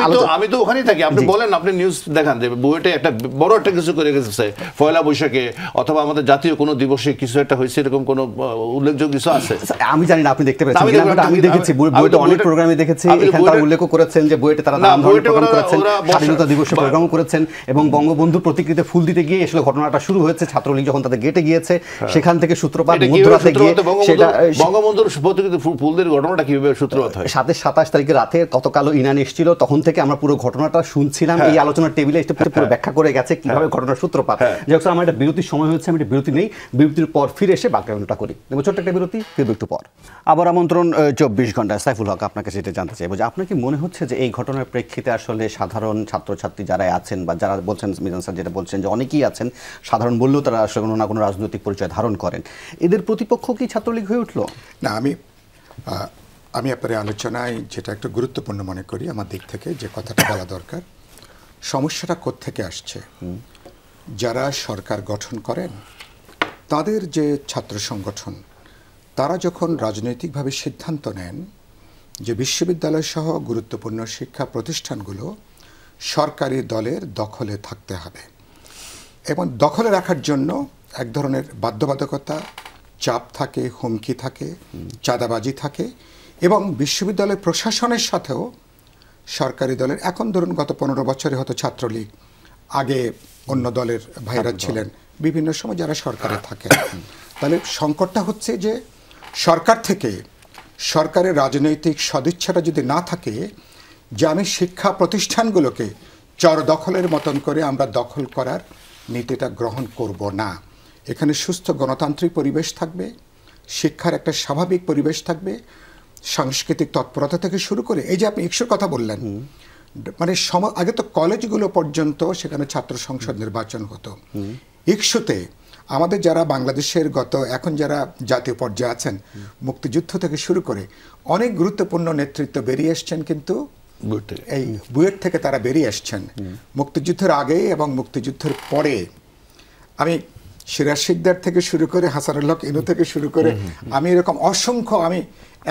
[SPEAKER 1] আমি তো আমি
[SPEAKER 3] তো ওখানেই থাকি আপনি বলেন আপনি নিউজ দেখান যে বুয়েটে একটা বড় একটা কিছু করে গেছে পয়লা বৈশাখে অথবা আমাদের জাতীয় কোনো দিবসে কিছু একটা হয়েছে এরকম কোনো উল্লেখযোগ্য কিছু আছে
[SPEAKER 1] আমি জানি না আপনি দেখতে পাচ্ছেন আমি দেখেছি বুয়েট তো অনেক প্রোগ্রামে দেখেছি এখানে তারা উল্লেখ করেছেন যে বইয়েতে তারা প্রোগ্রাম করেছেন স্বাধীনতা দিবসে প্রোগ্রাম করেছেন এবং বঙ্গবন্ধু প্রতিকৃতিতে ফুল দিতে গিয়ে আসলে ঘটনাটা শুরু হয়েছে ছাত্রলীগ যখন তাদের গেটে গিয়েছে হ্যাঁ। সেখান থেকে সূত্রপাত মধ্যরাতে গিয়ে সেটা বঙ্গবন্ধুর ঘটনাটা কিভাবে সূত্রপাত হয় সাতাশ রাতে কতকাল ইনান এসেছিল তখন থেকে আমরা পুরো ঘটনাটা শুনছিলাম হ্যাঁ। এই আলোচনার টেবিলে এসে পুরো হ্যাঁ। ব্যাখ্যা করে গেছে কিভাবে ঘটনার সূত্রপাত যাই হোক আমার একটা বিরতির সময় হয়েছে আমি একটা বিরতি নেই বিরতির পর ফিরে এসে বাকি আলোচনা করি ছোট্ট একটা বিরতি কিন্তু একটু পর আবার আমন্ত্রণ চব্বিশ ঘন্টা সাইফুল হক আপনাকে সেটা জানতে চাইবো যে আপনার কি মনে হচ্ছে যে এই ঘটনার প্রেক্ষিতে আসলে সাধারণ ছাত্রছাত্রী যারা আছেন বা যারা বলছেন মিজান স্যার যেটা বলছেন যে অনেকেই আছেন সাধারণ বললেও তারা আসলে কোনো না কোনো রাজনৈতিক পরিচয় ধারণ করেন এদের
[SPEAKER 2] প্রতিপক্ষ কি ছাত্রলীগ হয়ে উঠলো না আমি আমি আপনার আলোচনায় যেটা একটা গুরুত্বপূর্ণ মনে করি আমার দিক থেকে যে কথাটা বলা দরকার সমস্যাটা থেকে আসছে যারা সরকার গঠন করেন তাদের যে ছাত্র সংগঠন তারা যখন রাজনৈতিকভাবে সিদ্ধান্ত নেন যে বিশ্ববিদ্যালয় সহ গুরুত্বপূর্ণ শিক্ষা প্রতিষ্ঠানগুলো সরকারি দলের দখলে থাকতে হবে এবং দখলে রাখার জন্য এক ধরনের বাধ্যবাধকতা চাপ থাকে হুমকি থাকে চাঁদাবাজি থাকে এবং বিশ্ববিদ্যালয় প্রশাসনের সাথেও সরকারি দলের এখন ধরুন গত পনেরো বছরে হয়তো ছাত্রলীগ আগে অন্য দলের ভাইরা ছিলেন বিভিন্ন সময় যারা সরকারে থাকে তাহলে সংকটটা হচ্ছে যে সরকার থেকে সরকারের রাজনৈতিক সদিচ্ছাটা যদি না থাকে যে আমি শিক্ষা প্রতিষ্ঠানগুলোকে চরদখলের মতন করে আমরা দখল করার নীতিটা গ্রহণ করব না এখানে সুস্থ গণতান্ত্রিক পরিবেশ থাকবে শিক্ষার একটা স্বাভাবিক পরিবেশ থাকবে সাংস্কৃতিক তৎপরতা থেকে শুরু করে এই যে আপনি একশোর কথা বললেন মানে সম আগে তো কলেজগুলো পর্যন্ত সেখানে ছাত্র সংসদ নির্বাচন হতো ইকশুতে আমাদের যারা বাংলাদেশের গত এখন যারা জাতীয় পর্যায়ে আছেন মুক্তিযুদ্ধ থেকে শুরু করে অনেক গুরুত্বপূর্ণ নেতৃত্ব বেরিয়ে এসছেন কিন্তু এই বুয়েট থেকে তারা বেরিয়ে এসছেন মুক্তিযুদ্ধের আগে এবং মুক্তিযুদ্ধের পরে আমি সিরাজ শিকদার থেকে শুরু করে হাসানুল্লক ইনু থেকে শুরু করে আমি এরকম অসংখ্য আমি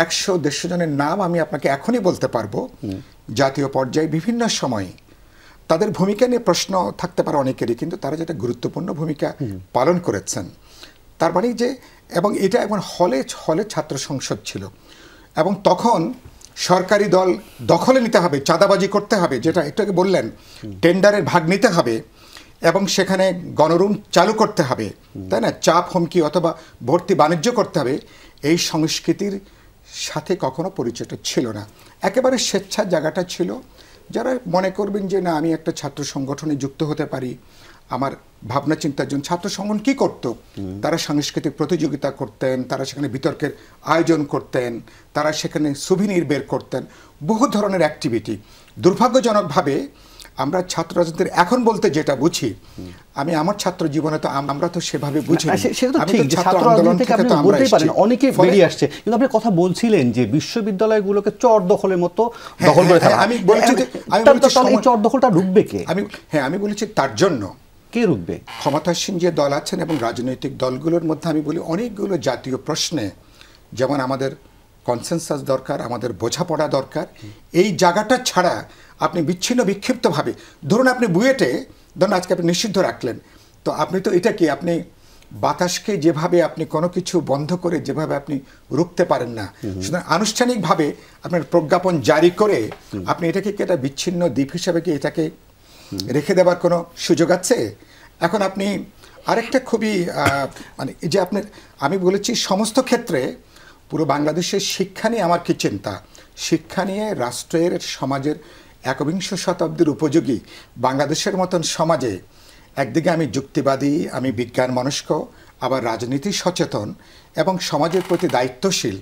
[SPEAKER 2] একশো দেড়শো জনের নাম আমি আপনাকে এখনই বলতে পারবো জাতীয় পর্যায়ে বিভিন্ন সময়ে তাদের ভূমিকা নিয়ে প্রশ্ন থাকতে পারে অনেকেরই কিন্তু তারা যেটা গুরুত্বপূর্ণ ভূমিকা পালন করেছেন তার মানে যে এবং এটা এখন হলে হলে ছাত্র সংসদ ছিল এবং তখন সরকারি দল দখলে নিতে হবে চাঁদাবাজি করতে হবে যেটা একটু আগে বললেন টেন্ডারের ভাগ নিতে হবে এবং সেখানে গণরুম চালু করতে হবে তাই না চাপ হুমকি অথবা ভর্তি বাণিজ্য করতে হবে এই সংস্কৃতির সাথে কখনো পরিচয়টা ছিল না একেবারে স্বেচ্ছার জায়গাটা ছিল যারা মনে করবেন যে না আমি একটা ছাত্র সংগঠনে যুক্ত হতে পারি আমার ভাবনা চিন্তার জন্য ছাত্র সংগঠন কি করত তারা সাংস্কৃতিক প্রতিযোগিতা করতেন তারা সেখানে বিতর্কের আয়োজন করতেন তারা সেখানে সুভিনির বের করতেন বহু ধরনের অ্যাক্টিভিটি দুর্ভাগ্যজনকভাবে আমরা ছাত্র রাজনীতির এখন বলতে যেটা বুঝি আমি আমার ছাত্র জীবনে তো আমরা তো সেভাবে বুঝি ছাত্র আপনি অনেকে বেরিয়ে আসছে
[SPEAKER 1] কিন্তু আপনি কথা বলছিলেন যে বিশ্ববিদ্যালয়গুলোকে চর দখলের মতো
[SPEAKER 2] হ্যাঁ, দখল হ্যাঁ, করে হ্যাঁ, আমি বলছি আমি চর দখলটা কে আমি হ্যাঁ আমি বলেছি তার জন্য কে রুখবে ক্ষমতাসীন যে দল আছেন এবং রাজনৈতিক দলগুলোর মধ্যে আমি বলি অনেকগুলো জাতীয় প্রশ্নে যেমন আমাদের কনসেনসাস দরকার আমাদের বোঝাপড়া দরকার এই জায়গাটা ছাড়া আপনি বিচ্ছিন্ন বিক্ষিপ্তভাবে ধরুন আপনি বুয়েটে ধরুন আজকে আপনি নিষিদ্ধ রাখলেন তো আপনি তো এটা কি আপনি বাতাসকে যেভাবে আপনি কোনো কিছু বন্ধ করে যেভাবে আপনি রুখতে পারেন না সুতরাং আনুষ্ঠানিকভাবে আপনার প্রজ্ঞাপন জারি করে আপনি এটাকে কি এটা বিচ্ছিন্ন দ্বীপ হিসাবে কি এটাকে রেখে দেওয়ার কোনো সুযোগ আছে এখন আপনি আরেকটা খুবই মানে এই যে আপনার আমি বলেছি সমস্ত ক্ষেত্রে পুরো বাংলাদেশের শিক্ষা নিয়ে আমার কি চিন্তা শিক্ষা নিয়ে রাষ্ট্রের সমাজের একবিংশ শতাব্দীর উপযোগী বাংলাদেশের মতন সমাজে একদিকে আমি যুক্তিবাদী আমি বিজ্ঞান মনস্ক আবার রাজনীতি সচেতন এবং সমাজের প্রতি দায়িত্বশীল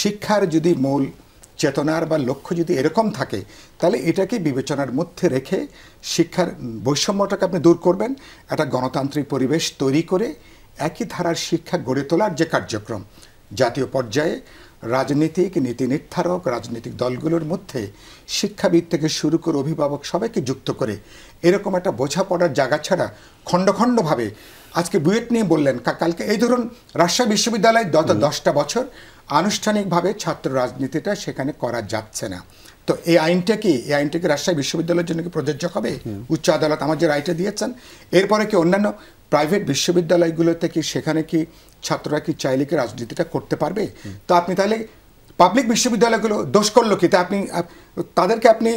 [SPEAKER 2] শিক্ষার যদি মূল চেতনার বা লক্ষ্য যদি এরকম থাকে তাহলে এটাকে বিবেচনার মধ্যে রেখে শিক্ষার বৈষম্যটাকে আপনি দূর করবেন একটা গণতান্ত্রিক পরিবেশ তৈরি করে একই ধারার শিক্ষা গড়ে তোলার যে কার্যক্রম জাতীয় পর্যায়ে রাজনীতিক নীতি নির্ধারক রাজনৈতিক দলগুলোর মধ্যে শিক্ষাবিদ থেকে শুরু করে অভিভাবক সবাইকে যুক্ত করে এরকম একটা বোঝাপড়ার জায়গা ছাড়া খণ্ড খণ্ডভাবে আজকে বুয়েট নিয়ে বললেন কালকে এই ধরুন রাজশাহী বিশ্ববিদ্যালয়ে গত দশটা বছর আনুষ্ঠানিকভাবে ছাত্র রাজনীতিটা সেখানে করা যাচ্ছে না তো এই আইনটা কি এই আইনটা কি রাজশাহী বিশ্ববিদ্যালয়ের জন্য কি প্রযোজ্য হবে উচ্চ আদালত আমার যে রায়টা দিয়েছেন এরপরে কি অন্যান্য প্রাইভেট বিশ্ববিদ্যালয়গুলোতে কি সেখানে কি ছাত্ররা কি চাইলে কি রাজনীতিটা করতে পারবে তো আপনি তাহলে পাবলিক বিশ্ববিদ্যালয়গুলো দোষ করলো কি তা আপনি তাদেরকে আপনি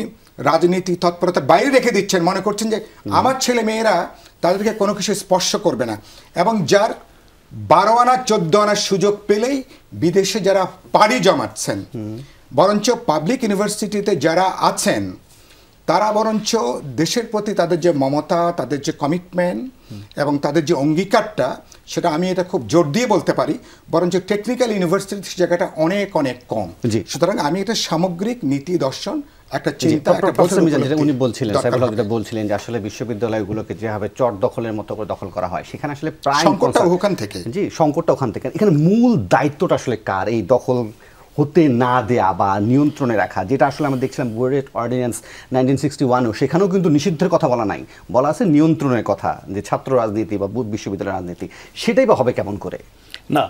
[SPEAKER 2] রাজনীতি তৎপরতার বাইরে রেখে দিচ্ছেন মনে করছেন যে আমার ছেলে মেয়েরা তাদেরকে কোনো কিছু স্পর্শ করবে না এবং যার বারো আনা চোদ্দ আনার সুযোগ পেলেই বিদেশে যারা পাড়ি জমাচ্ছেন বরঞ্চ পাবলিক ইউনিভার্সিটিতে যারা আছেন তারা বরঞ্চ দেশের প্রতি তাদের যে মমতা তাদের যে কমিটমেন্ট এবং তাদের যে অঙ্গীকারটা সেটা আমি এটা খুব জোর দিয়ে বলতে পারি বরঞ্চ টেকনিক্যাল ইউনিভার্সিটির জায়গাটা অনেক অনেক কম সুতরাং আমি এটা সামগ্রিক নীতি দর্শন একটা চিন্তা উনি বলছিলেন
[SPEAKER 1] বলছিলেন যে আসলে যেভাবে চট দখলের মতো দখল করা হয় সেখানে আসলে প্রায় ওখান থেকে জি সংকটটা ওখান থেকে এখানে মূল দায়িত্বটা আসলে কার এই দখল হতে না দেয়া বা নিয়ন্ত্রণে রাখা যেটা আসলে আমরা দেখছিলাম বুয়েট অর্ডিন্যান্স নাইনটিন সিক্সটি ওয়ানও সেখানেও কিন্তু নিষিদ্ধের কথা বলা নাই বলা আছে নিয়ন্ত্রণের কথা যে ছাত্র রাজনীতি বা বিশ্ববিদ্যালয় রাজনীতি সেটাই বা হবে কেমন করে
[SPEAKER 3] না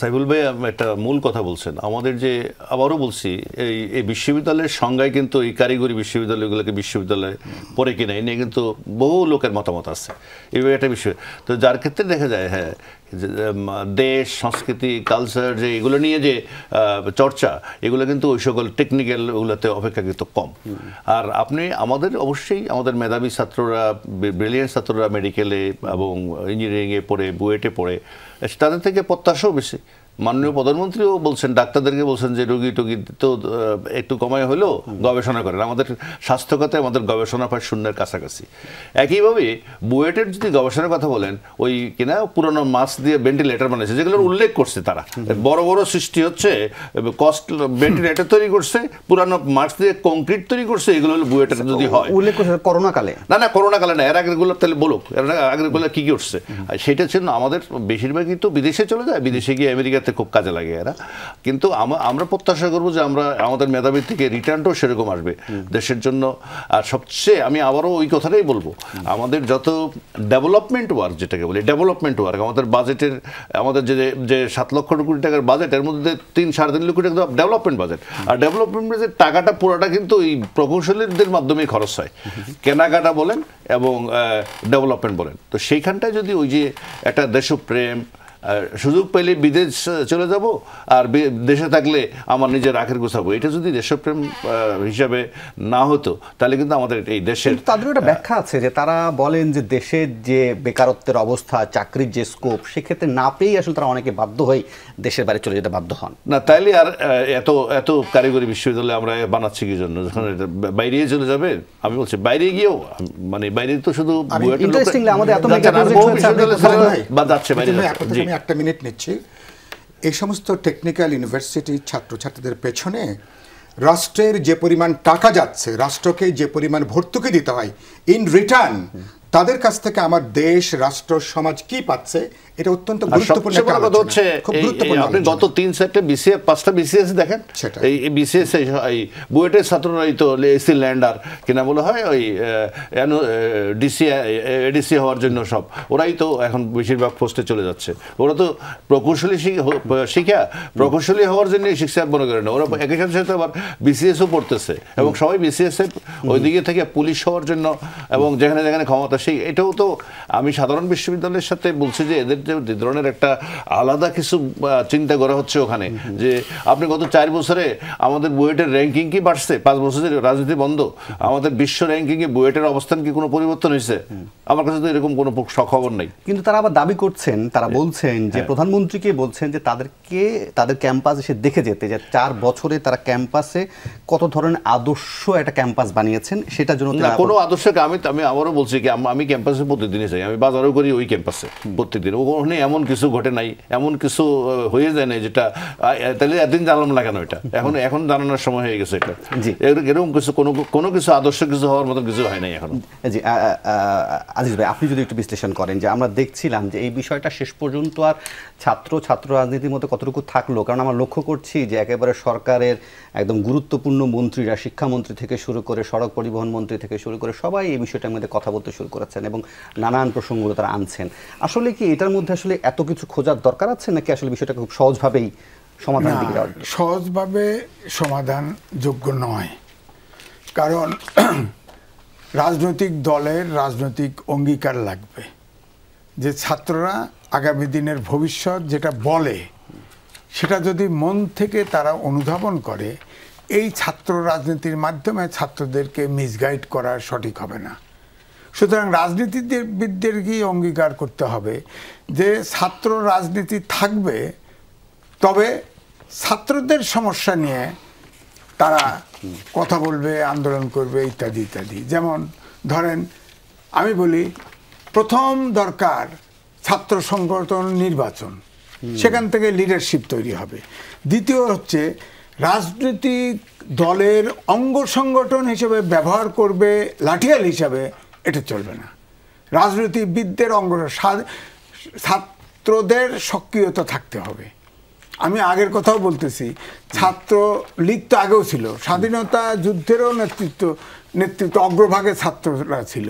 [SPEAKER 3] সাইবুল ভাই একটা মূল কথা বলছেন আমাদের যে আবারও বলছি এই এই বিশ্ববিদ্যালয়ের সংজ্ঞায় কিন্তু এই কারিগরি বিশ্ববিদ্যালয়গুলোকে বিশ্ববিদ্যালয়ে পড়ে কিনা এই নিয়ে কিন্তু বহু লোকের মতামত আছে এইভাবে একটা বিষয় তো যার ক্ষেত্রে দেখা যায় হ্যাঁ দেশ সংস্কৃতি কালচার যে এগুলো নিয়ে যে চর্চা এগুলো কিন্তু ওই সকল টেকনিক্যাল ওগুলোতে অপেক্ষাকৃত কম আর আপনি আমাদের অবশ্যই আমাদের মেধাবী ছাত্ররা ব্রিলিয়ান ছাত্ররা মেডিকেলে এবং ইঞ্জিনিয়ারিংয়ে পড়ে বুয়েটে পড়ে তাদের থেকে প্রত্যাশাও বেশি মাননীয় প্রধানমন্ত্রীও বলছেন ডাক্তারদেরকে বলছেন যে রোগী টুগী তো একটু কমায় হলেও গবেষণা করেন আমাদের স্বাস্থ্য আমাদের গবেষণা প্রায় শূন্যের কাছাকাছি একইভাবে বুয়েটের যদি গবেষণার কথা বলেন ওই কিনা পুরনো মাস্ক দিয়ে ভেন্টিলেটার বানিয়েছে যেগুলোর উল্লেখ করছে তারা বড় বড় সৃষ্টি হচ্ছে কস্ট ভেন্টিলেটার তৈরি করছে পুরানো মাস্ক দিয়ে কংক্রিট তৈরি করছে এগুলো হলো বুয়েটের যদি হয় উল্লেখ করছে করোনাকালে না না করোনাকালে না এর আগেরগুলো তাহলে বলুক এর আগেরগুলো কী করছে উঠছে সেটা ছিল আমাদের বেশিরভাগই তো বিদেশে চলে যায় বিদেশে গিয়ে আমেরিকা ক্ষেত্রে খুব কাজে লাগে এরা কিন্তু আমরা প্রত্যাশা করব যে আমরা আমাদের মেধাবী থেকে রিটার্নটাও সেরকম আসবে দেশের জন্য আর সবচেয়ে আমি আবারও ওই কথাটাই বলবো আমাদের যত ডেভেলপমেন্ট ওয়ার্ক যেটাকে বলি ডেভেলপমেন্ট ওয়ার্ক আমাদের বাজেটের আমাদের যে যে সাত লক্ষ কোটি টাকার বাজেট এর মধ্যে তিন সাড়ে তিন লক্ষ টাকা ডেভেলপমেন্ট বাজেট আর ডেভেলপমেন্ট বাজেট টাকাটা পুরোটা কিন্তু এই প্রকৌশলীদের মাধ্যমে খরচ হয় কেনাকাটা বলেন এবং ডেভেলপমেন্ট বলেন তো সেইখানটায় যদি ওই যে একটা দেশপ্রেম সুযোগ পেলে বিদেশ চলে যাব আর দেশে থাকলে আমার নিজের আখের গোছাবো এটা যদি দেশপ্রেম হিসাবে না হতো তাহলে কিন্তু আমাদের এই দেশের
[SPEAKER 1] তাদের একটা ব্যাখ্যা আছে যে তারা বলেন যে দেশের যে বেকারত্বের অবস্থা চাকরির যে স্কোপ সেক্ষেত্রে না পেয়েই আসলে তারা অনেকে বাধ্য হয়ে দেশের বাইরে চলে যেতে বাধ্য হন
[SPEAKER 3] না তাইলে আর এত এত কারিগরি বিশ্ববিদ্যালয়ে আমরা বানাচ্ছি কি জন্য যখন বাইরে চলে যাবে আমি বলছি বাইরে গিয়েও মানে বাইরে তো শুধু
[SPEAKER 1] বা যাচ্ছে বাইরে আমি
[SPEAKER 2] একটা মিনিট নিচ্ছি এই সমস্ত টেকনিক্যাল ইউনিভার্সিটি ছাত্রছাত্রীদের পেছনে রাষ্ট্রের যে পরিমাণ টাকা যাচ্ছে রাষ্ট্রকে যে পরিমাণ ভর্তুকি দিতে হয় ইন রিটার্ন তাদের কাছ থেকে আমার দেশ রাষ্ট্র সমাজ কি পাচ্ছে এটা অত্যন্ত গুরুত্বপূর্ণ কথা
[SPEAKER 3] হচ্ছে আপনি গত তিন সেটে বিসিএস পাঁচটা বিসিএস দেখেন এই বিসিএস এই বুয়েটের ছাত্ররাই তো এসি ল্যান্ডার কিনা বলে হয় ওই ডিসি এডিসি হওয়ার জন্য সব ওরাই তো এখন বেশিরভাগ পোস্টে চলে যাচ্ছে ওরা তো প্রকৌশলী শিখা প্রকৌশলী হওয়ার জন্য শিক্ষা মনে করে না ওরা একই সাথে সাথে আবার বিসিএসও পড়তেছে এবং সবাই বিসিএস এর ওইদিকে থেকে পুলিশ হওয়ার জন্য এবং যেখানে যেখানে ক্ষমতা সেই এটাও তো আমি সাধারণ বিশ্ববিদ্যালয়ের সাথে বলছি যে এদের যে ধরনের একটা আলাদা কিছু চিন্তা করা হচ্ছে ওখানে যে আপনি গত চার বছরে আমাদের বুয়েটের র্যাঙ্কিং কি বাড়ছে পাঁচ বছরের রাজনীতি বন্ধ আমাদের বিশ্ব এ বুয়েটের অবস্থান কি কোনো পরিবর্তন হয়েছে আমার কাছে তো এরকম কোনো খবর নেই
[SPEAKER 1] কিন্তু তারা আবার দাবি করছেন তারা হ্যাঁ। বলছেন যে হ্যাঁ। প্রধানমন্ত্রীকে বলছেন যে তাদেরকে তাদের ক্যাম্পাস এসে দেখে যেতে যে চার বছরে তারা ক্যাম্পাসে কত ধরনের আদর্শ একটা ক্যাম্পাস বানিয়েছেন সেটার জন্য কোনো
[SPEAKER 3] আদর্শকে আমি আমি আবারও বলছি কি আমি ক্যাম্পাসে প্রতিদিনই যাই আমি বাজারও করি ওই ক্যাম্পাসে প্রত্যেকদিন ও গ্রহণে এমন কিছু ঘটে নাই এমন কিছু হয়ে যায় নাই যেটা তাহলে এতদিন জানলাম না কেন এটা এখন এখন জানানোর সময় হয়ে গেছে এটা
[SPEAKER 1] জি এরকম কিছু কোনো কোনো কিছু আদর্শ কিছু হওয়ার মতো কিছু হয় নাই এখন জি আজিজ ভাই আপনি যদি একটু বিশ্লেষণ করেন যে আমরা দেখছিলাম যে এই বিষয়টা শেষ পর্যন্ত আর ছাত্র ছাত্র রাজনীতির মধ্যে কতটুকু থাকলো কারণ আমরা লক্ষ্য করছি যে একেবারে সরকারের একদম গুরুত্বপূর্ণ মন্ত্রীরা শিক্ষামন্ত্রী থেকে শুরু করে সড়ক পরিবহন মন্ত্রী থেকে শুরু করে সবাই এই বিষয়টার মধ্যে কথা বলতে শুরু করেছেন এবং নানান প্রসঙ্গগুলো তারা আনছেন আসলে কি এটার মধ্যে আসলে এত কিছু খোঁজার দরকার আছে নাকি আসলে বিষয়টা খুব সহজভাবেই সমাধান
[SPEAKER 2] সহজভাবে সমাধান যোগ্য নয় কারণ রাজনৈতিক দলের রাজনৈতিক অঙ্গীকার লাগবে যে ছাত্ররা আগামী দিনের ভবিষ্যৎ যেটা বলে সেটা যদি মন থেকে তারা অনুধাবন করে এই ছাত্র রাজনীতির মাধ্যমে ছাত্রদেরকে মিসগাইড করা সঠিক হবে না সুতরাং রাজনীতিবিদদের গিয়ে অঙ্গীকার করতে হবে যে ছাত্র রাজনীতি থাকবে তবে ছাত্রদের সমস্যা নিয়ে তারা কথা বলবে আন্দোলন করবে ইত্যাদি ইত্যাদি যেমন ধরেন আমি বলি প্রথম দরকার ছাত্র সংগঠন নির্বাচন সেখান থেকে লিডারশিপ তৈরি হবে দ্বিতীয় হচ্ছে রাজনৈতিক দলের অঙ্গ সংগঠন হিসেবে ব্যবহার করবে লাঠিয়াল হিসাবে এটা চলবে না রাজনীতিবিদদের অঙ্গ ছাত্রদের সক্রিয়তা থাকতে হবে আমি আগের কথাও বলতেছি ছাত্র লীগ তো আগেও ছিল স্বাধীনতা যুদ্ধেরও নেতৃত্ব নেতৃত্ব অগ্রভাগে ছাত্ররা ছিল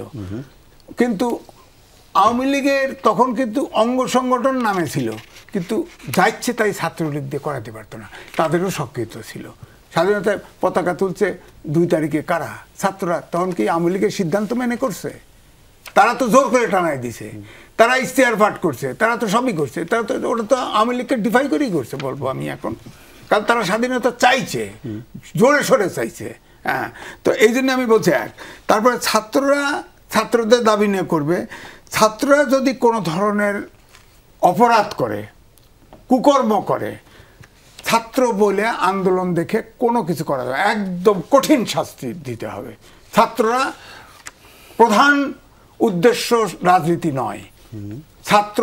[SPEAKER 2] কিন্তু আওয়ামী লীগের তখন কিন্তু অঙ্গ সংগঠন নামে ছিল কিন্তু যা ইচ্ছে তাই ছাত্রলীগ দিয়ে করাতে পারতো না তাদেরও সক্রিয়ত ছিল স্বাধীনতায় পতাকা তুলছে দুই তারিখে কারা ছাত্ররা তখন কি আওয়ামী লীগের সিদ্ধান্ত মেনে করছে তারা তো জোর করে টানায় দিছে তারা ইশতেহার ফাট করছে তারা তো সবই করছে তারা তো ওটা তো আওয়ামী লীগকে ডিফাই করেই করছে বলবো আমি এখন কারণ তারা স্বাধীনতা চাইছে জোরে সরে চাইছে হ্যাঁ তো এই জন্য আমি বলছি এক তারপরে ছাত্ররা ছাত্রদের দাবি নিয়ে করবে ছাত্ররা যদি কোনো ধরনের অপরাধ করে কুকর্ম করে ছাত্র বলে আন্দোলন দেখে কোনো কিছু করা যাবে একদম কঠিন শাস্তি দিতে হবে ছাত্ররা প্রধান উদ্দেশ্য রাজনীতি নয় ছাত্র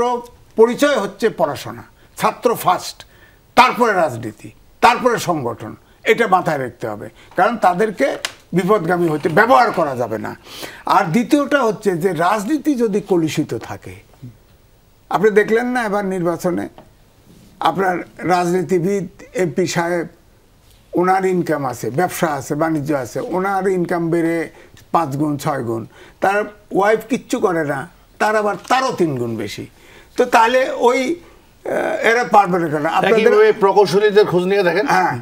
[SPEAKER 2] পরিচয় হচ্ছে পড়াশোনা ছাত্র ফার্স্ট তারপরে রাজনীতি তারপরে সংগঠন এটা মাথায় রাখতে হবে কারণ তাদেরকে বিপদগামী হতে ব্যবহার করা যাবে না আর দ্বিতীয়টা হচ্ছে যে রাজনীতি যদি কলুষিত থাকে আপনি দেখলেন না এবার নির্বাচনে আপনার রাজনীতিবিদ এমপি সাহেব ওনার ইনকাম আছে ব্যবসা আছে বাণিজ্য আছে ওনার ইনকাম বেড়ে পাঁচ গুণ ছয় গুণ তার ওয়াইফ কিচ্ছু করে না তার আবার তারও তিন গুণ বেশি তো তাহলে ওই এরা
[SPEAKER 3] পারবে না আপনাদের ওই প্রকৌশলীদের খোঁজ নিয়ে দেখেন হ্যাঁ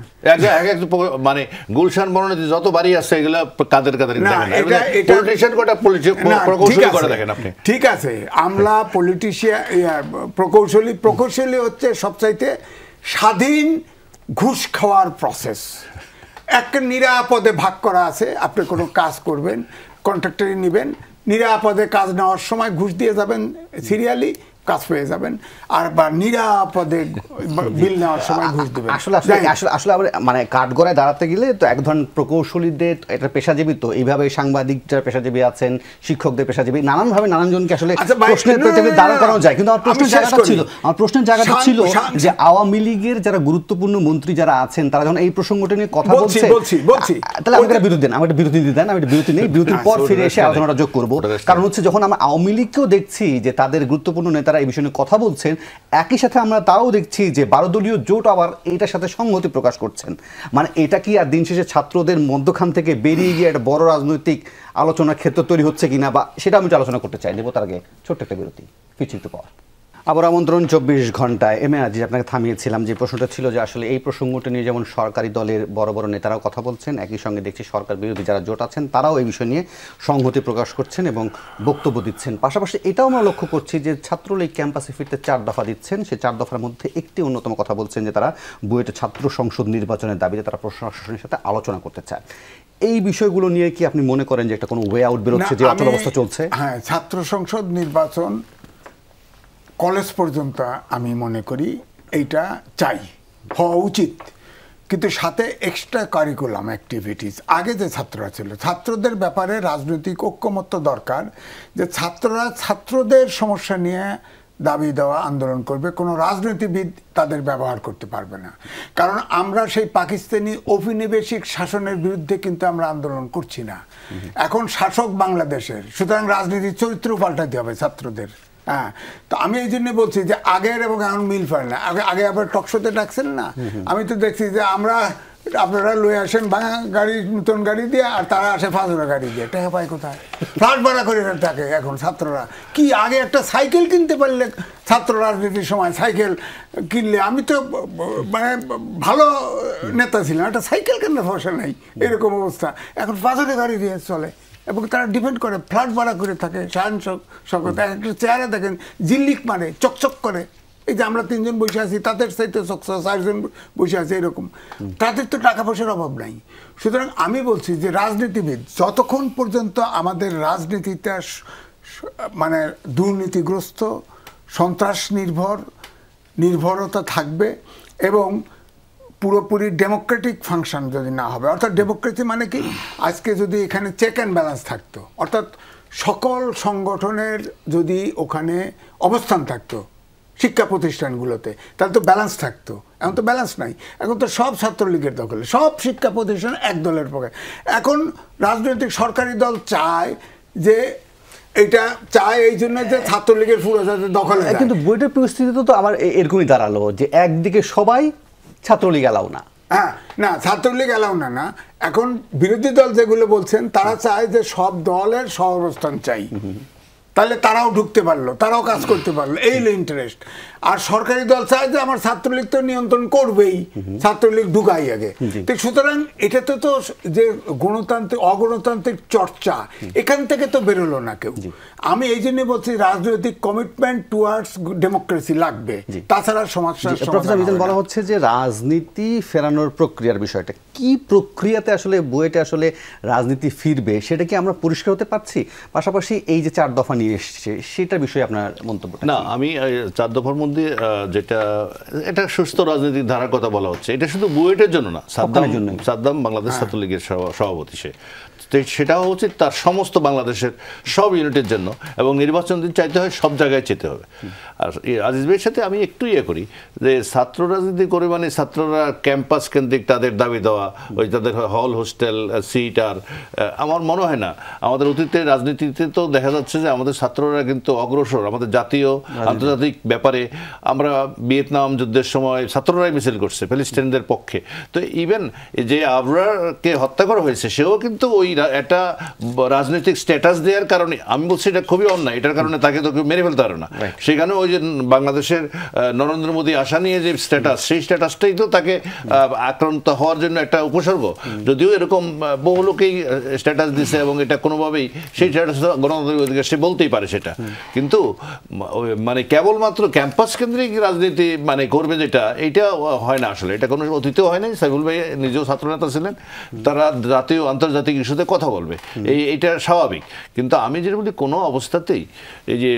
[SPEAKER 3] মানে গুলশান
[SPEAKER 2] যত বাড়ি এগুলো কাদের কাদের পলিটিশিয়ান কটা প্রকৌশলী করে দেখেন আপনি ঠিক আছে আমলা পলিটিশিয়ান প্রকৌশলী প্রকৌশলী হচ্ছে সবচাইতে স্বাধীন ঘুষ খাওয়ার প্রসেস এক নিরাপদে ভাগ করা আছে আপনি কোনো কাজ করবেন কন্ট্রাক্টরি নেবেন নিরাপদে কাজ নেওয়ার সময় ঘুষ দিয়ে যাবেন সিরিয়ালি কাজ পেয়ে যাবেন আর বা নিরাপদে বিল নেওয়ার সময় ঘুষ দেবেন আসলে আসলে
[SPEAKER 1] আসলে মানে কাঠগড়ায় দাঁড়াতে গেলে তো এক ধরনের প্রকৌশলীদের এটা পেশাজীবী তো এইভাবে সাংবাদিকটা পেশাজীবী আছেন শিক্ষকদের পেশাজীবী নানানভাবে নানানজনকে আসলে আচ্ছা, প্রশ্নের পেতে দাঁড় করানো যায় কিন্তু আমার প্রশ্নের জায়গাটা ছিল আমার প্রশ্নের জায়গাটা ছিল যে আওয়ামী লীগের যারা গুরুত্বপূর্ণ মন্ত্রী যারা আছেন তারা যখন এই প্রসঙ্গটা নিয়ে কথা বলছে তাহলে আমাকে একটা বিরতি দেন আমাকে বিরতি দিতে দেন আমি একটা বিরতি নেই বিরতির পর ফিরে এসে আলোচনাটা যোগ করবো কারণ হচ্ছে যখন আমরা আওয়ামী লীগকেও দেখছি যে তাদের গুরুত্বপূর্ণ নেতারা এই বিষয় নিয়ে কথা বলছেন একই সাথে আমরা তাও দেখছি যে বারোদলীয় জোট আবার এটার সাথে সংহতি প্রকাশ করছেন মানে এটা কি আর দিন শেষে ছাত্রদের মধ্যখান থেকে বেরিয়ে গিয়ে একটা বড় রাজনৈতিক আলোচনার ক্ষেত্র তৈরি হচ্ছে কিনা বা সেটা আমি আলোচনা করতে চাই নেব তার আগে ছোট্ট একটা বিরতি কিছু টু আবার আমন্ত্রণ চব্বিশ ঘন্টায় এম এ আপনাকে থামিয়েছিলাম যে প্রশ্নটা ছিল যে আসলে এই প্রসঙ্গটা নিয়ে যেমন সরকারি দলের বড় বড় নেতারাও কথা বলছেন একই সঙ্গে দেখছি সরকার বিরোধী যারা জোট আছেন তারাও এই বিষয় নিয়ে সংহতি প্রকাশ করছেন এবং বক্তব্য দিচ্ছেন পাশাপাশি এটাও আমরা লক্ষ্য করছি যে ছাত্রলীগ ক্যাম্পাসে ফিরতে চার দফা দিচ্ছেন সে চার দফার মধ্যে একটি অন্যতম কথা বলছেন যে তারা বুয়েটে ছাত্র সংসদ নির্বাচনের দাবিতে তারা প্রশাসনের সাথে আলোচনা করতে চায়
[SPEAKER 2] এই বিষয়গুলো নিয়ে কি আপনি মনে করেন যে একটা কোনো ওয়ে আউট বেরোচ্ছে যে অচল অবস্থা চলছে হ্যাঁ ছাত্র সংসদ নির্বাচন কলেজ পর্যন্ত আমি মনে করি এইটা চাই হওয়া উচিত কিন্তু সাথে এক্সট্রা কারিকুলাম অ্যাক্টিভিটিস আগে যে ছাত্ররা ছিল ছাত্রদের ব্যাপারে রাজনৈতিক ঐক্যমত্য দরকার যে ছাত্ররা ছাত্রদের সমস্যা নিয়ে দাবি দেওয়া আন্দোলন করবে কোনো রাজনীতিবিদ তাদের ব্যবহার করতে পারবে না কারণ আমরা সেই পাকিস্তানি ঔপনিবেশিক শাসনের বিরুদ্ধে কিন্তু আমরা আন্দোলন করছি না এখন শাসক বাংলাদেশের সুতরাং রাজনীতির চরিত্র পাল্টাতে হবে ছাত্রদের হ্যাঁ তো আমি এই জন্য বলছি যে আগের এবং এখন মিল পায় না আগে আগে আবার টকশোতে ডাকছেন না আমি তো দেখছি যে আমরা আপনারা লয়ে আসেন ভাঙা গাড়ি নতুন গাড়ি দিয়ে আর তারা আসে ফাঁসরা গাড়ি দিয়ে টাকা পায় কোথায় ফ্লাট ভাড়া করে থাকে এখন ছাত্ররা কি আগে একটা সাইকেল কিনতে পারলে ছাত্র রাজনীতির সময় সাইকেল কিনলে আমি তো মানে ভালো নেতা ছিলাম একটা সাইকেল কেন ফসা নাই এরকম অবস্থা এখন ফাঁসরে গাড়ি দিয়ে চলে এবং তারা ডিপেন্ড করে ফ্ল্যাট ভাড়া করে থাকে সায়ন সকল একটা চেহারা দেখেন জিল্লিক মানে চকচক করে এই যে আমরা তিনজন বসে আছি তাদের চকচক চারজন বসে আছে এরকম তাদের তো টাকা পয়সার অভাব নাই সুতরাং আমি বলছি যে রাজনীতিবিদ যতক্ষণ পর্যন্ত আমাদের রাজনীতিটা মানে দুর্নীতিগ্রস্ত সন্ত্রাস নির্ভর নির্ভরতা থাকবে এবং পুরোপুরি ডেমোক্রেটিক ফাংশন যদি না হবে অর্থাৎ ডেমোক্রেসি মানে কি আজকে যদি এখানে চেক অ্যান্ড ব্যালেন্স থাকতো অর্থাৎ সকল সংগঠনের যদি ওখানে অবস্থান থাকতো শিক্ষা প্রতিষ্ঠানগুলোতে তাহলে তো ব্যালেন্স থাকতো এখন তো ব্যালেন্স নাই এখন তো সব ছাত্রলীগের দখলে সব শিক্ষা প্রতিষ্ঠান এক দলের পক্ষে এখন রাজনৈতিক সরকারি দল চায় যে এটা চায় এই জন্য যে ছাত্রলীগের পুরো দখলে
[SPEAKER 1] কিন্তু বইটার পরিস্থিতি তো আবার এরকমই দাঁড়ালো যে
[SPEAKER 2] একদিকে সবাই ছাত্রলীগ এলাও না হ্যাঁ না ছাত্রলীগ এলাও না না এখন বিরোধী দল যেগুলো বলছেন তারা চায় যে সব দলের সহাবস্থান চাই তাহলে তারাও ঢুকতে পারলো তারাও কাজ করতে পারলো এই হলো ইন্টারেস্ট আর সরকারি দল চায় যে আমার ছাত্রলীগ তো নিয়ন্ত্রণ করবেই ছাত্রলীগ ঢুকাই আগে তো সুতরাং এটাতে তো যে গণতান্ত্রিক অগণতান্ত্রিক চর্চা এখান থেকে তো বেরোলো না কেউ আমি এই জন্য বলছি রাজনৈতিক কমিটমেন্ট টুয়ার্ডস ডেমোক্রেসি লাগবে তাছাড়া সমাজ বলা
[SPEAKER 1] হচ্ছে যে রাজনীতি ফেরানোর প্রক্রিয়ার বিষয়টা কি প্রক্রিয়াতে আসলে বইটা আসলে রাজনীতি ফিরবে সেটা কি আমরা পরিষ্কার হতে পারছি পাশাপাশি এই যে চার দফা নিয়ে এসছে সেটা বিষয়ে আপনার মন্তব্য
[SPEAKER 3] না আমি চার দফার মধ্যে যেটা এটা সুস্থ রাজনৈতিক ধারার কথা বলা হচ্ছে এটা শুধু বুয়েটের জন্য না সাদ্দাম সাদ্দাম বাংলাদেশ হ্যাঁ। ছাত্রলীগের সভাপতি সে তো সেটা উচিত তার সমস্ত বাংলাদেশের সব ইউনিটের জন্য এবং নির্বাচন দিন চাইতে হয় সব জায়গায় যেতে হবে আর আজিজ ভাইয়ের সাথে আমি একটু ইয়ে করি যে ছাত্র রাজনীতি করে মানে ছাত্ররা ক্যাম্পাস কেন্দ্রিক তাদের দাবি দেওয়া ওই তাদের হল হোস্টেল সিট আর আমার মনে হয় না আমাদের অতীতে রাজনীতিতে তো দেখা যাচ্ছে যে আমাদের ছাত্ররা কিন্তু অগ্রসর আমাদের জাতীয় আন্তর্জাতিক ব্যাপারে আমরা ভিয়েতনাম যুদ্ধের সময় ছাত্ররাই মিছিল করছে ফিলিস্তিনদের পক্ষে তো ইভেন যে আবরারকে হত্যা করা হয়েছে সেও কিন্তু ওই এটা রাজনৈতিক স্ট্যাটাস দেওয়ার কারণে আমি বলছি এটা খুবই অন্যায় এটার কারণে তাকে তো কেউ মেরে ফেলতে পারো না সেখানে ওই যে বাংলাদেশের নরেন্দ্র মোদী আসা নিয়ে যে স্ট্যাটাস সেই স্ট্যাটাসটাই তো তাকে আক্রান্ত হওয়ার জন্য একটা উপসর্গ যদিও এরকম বহু লোকেই স্ট্যাটাস দিছে এবং এটা কোনোভাবেই সেই স্ট্যাটাস গণতান্ত্রিক অধিকার সে বলতেই পারে সেটা কিন্তু মানে কেবলমাত্র ক্যাম্পাস কেন্দ্রিক রাজনীতি মানে করবে যেটা এটা হয় না আসলে এটা কোনো অতীতেও হয় নাই সাইফুল ভাই নিজেও ছাত্রনেতা ছিলেন তারা জাতীয় আন্তর্জাতিক ইস্যুতে কথা বলবে এই এটা স্বাভাবিক কিন্তু আমি যেটা বলি কোনো অবস্থাতেই এই যে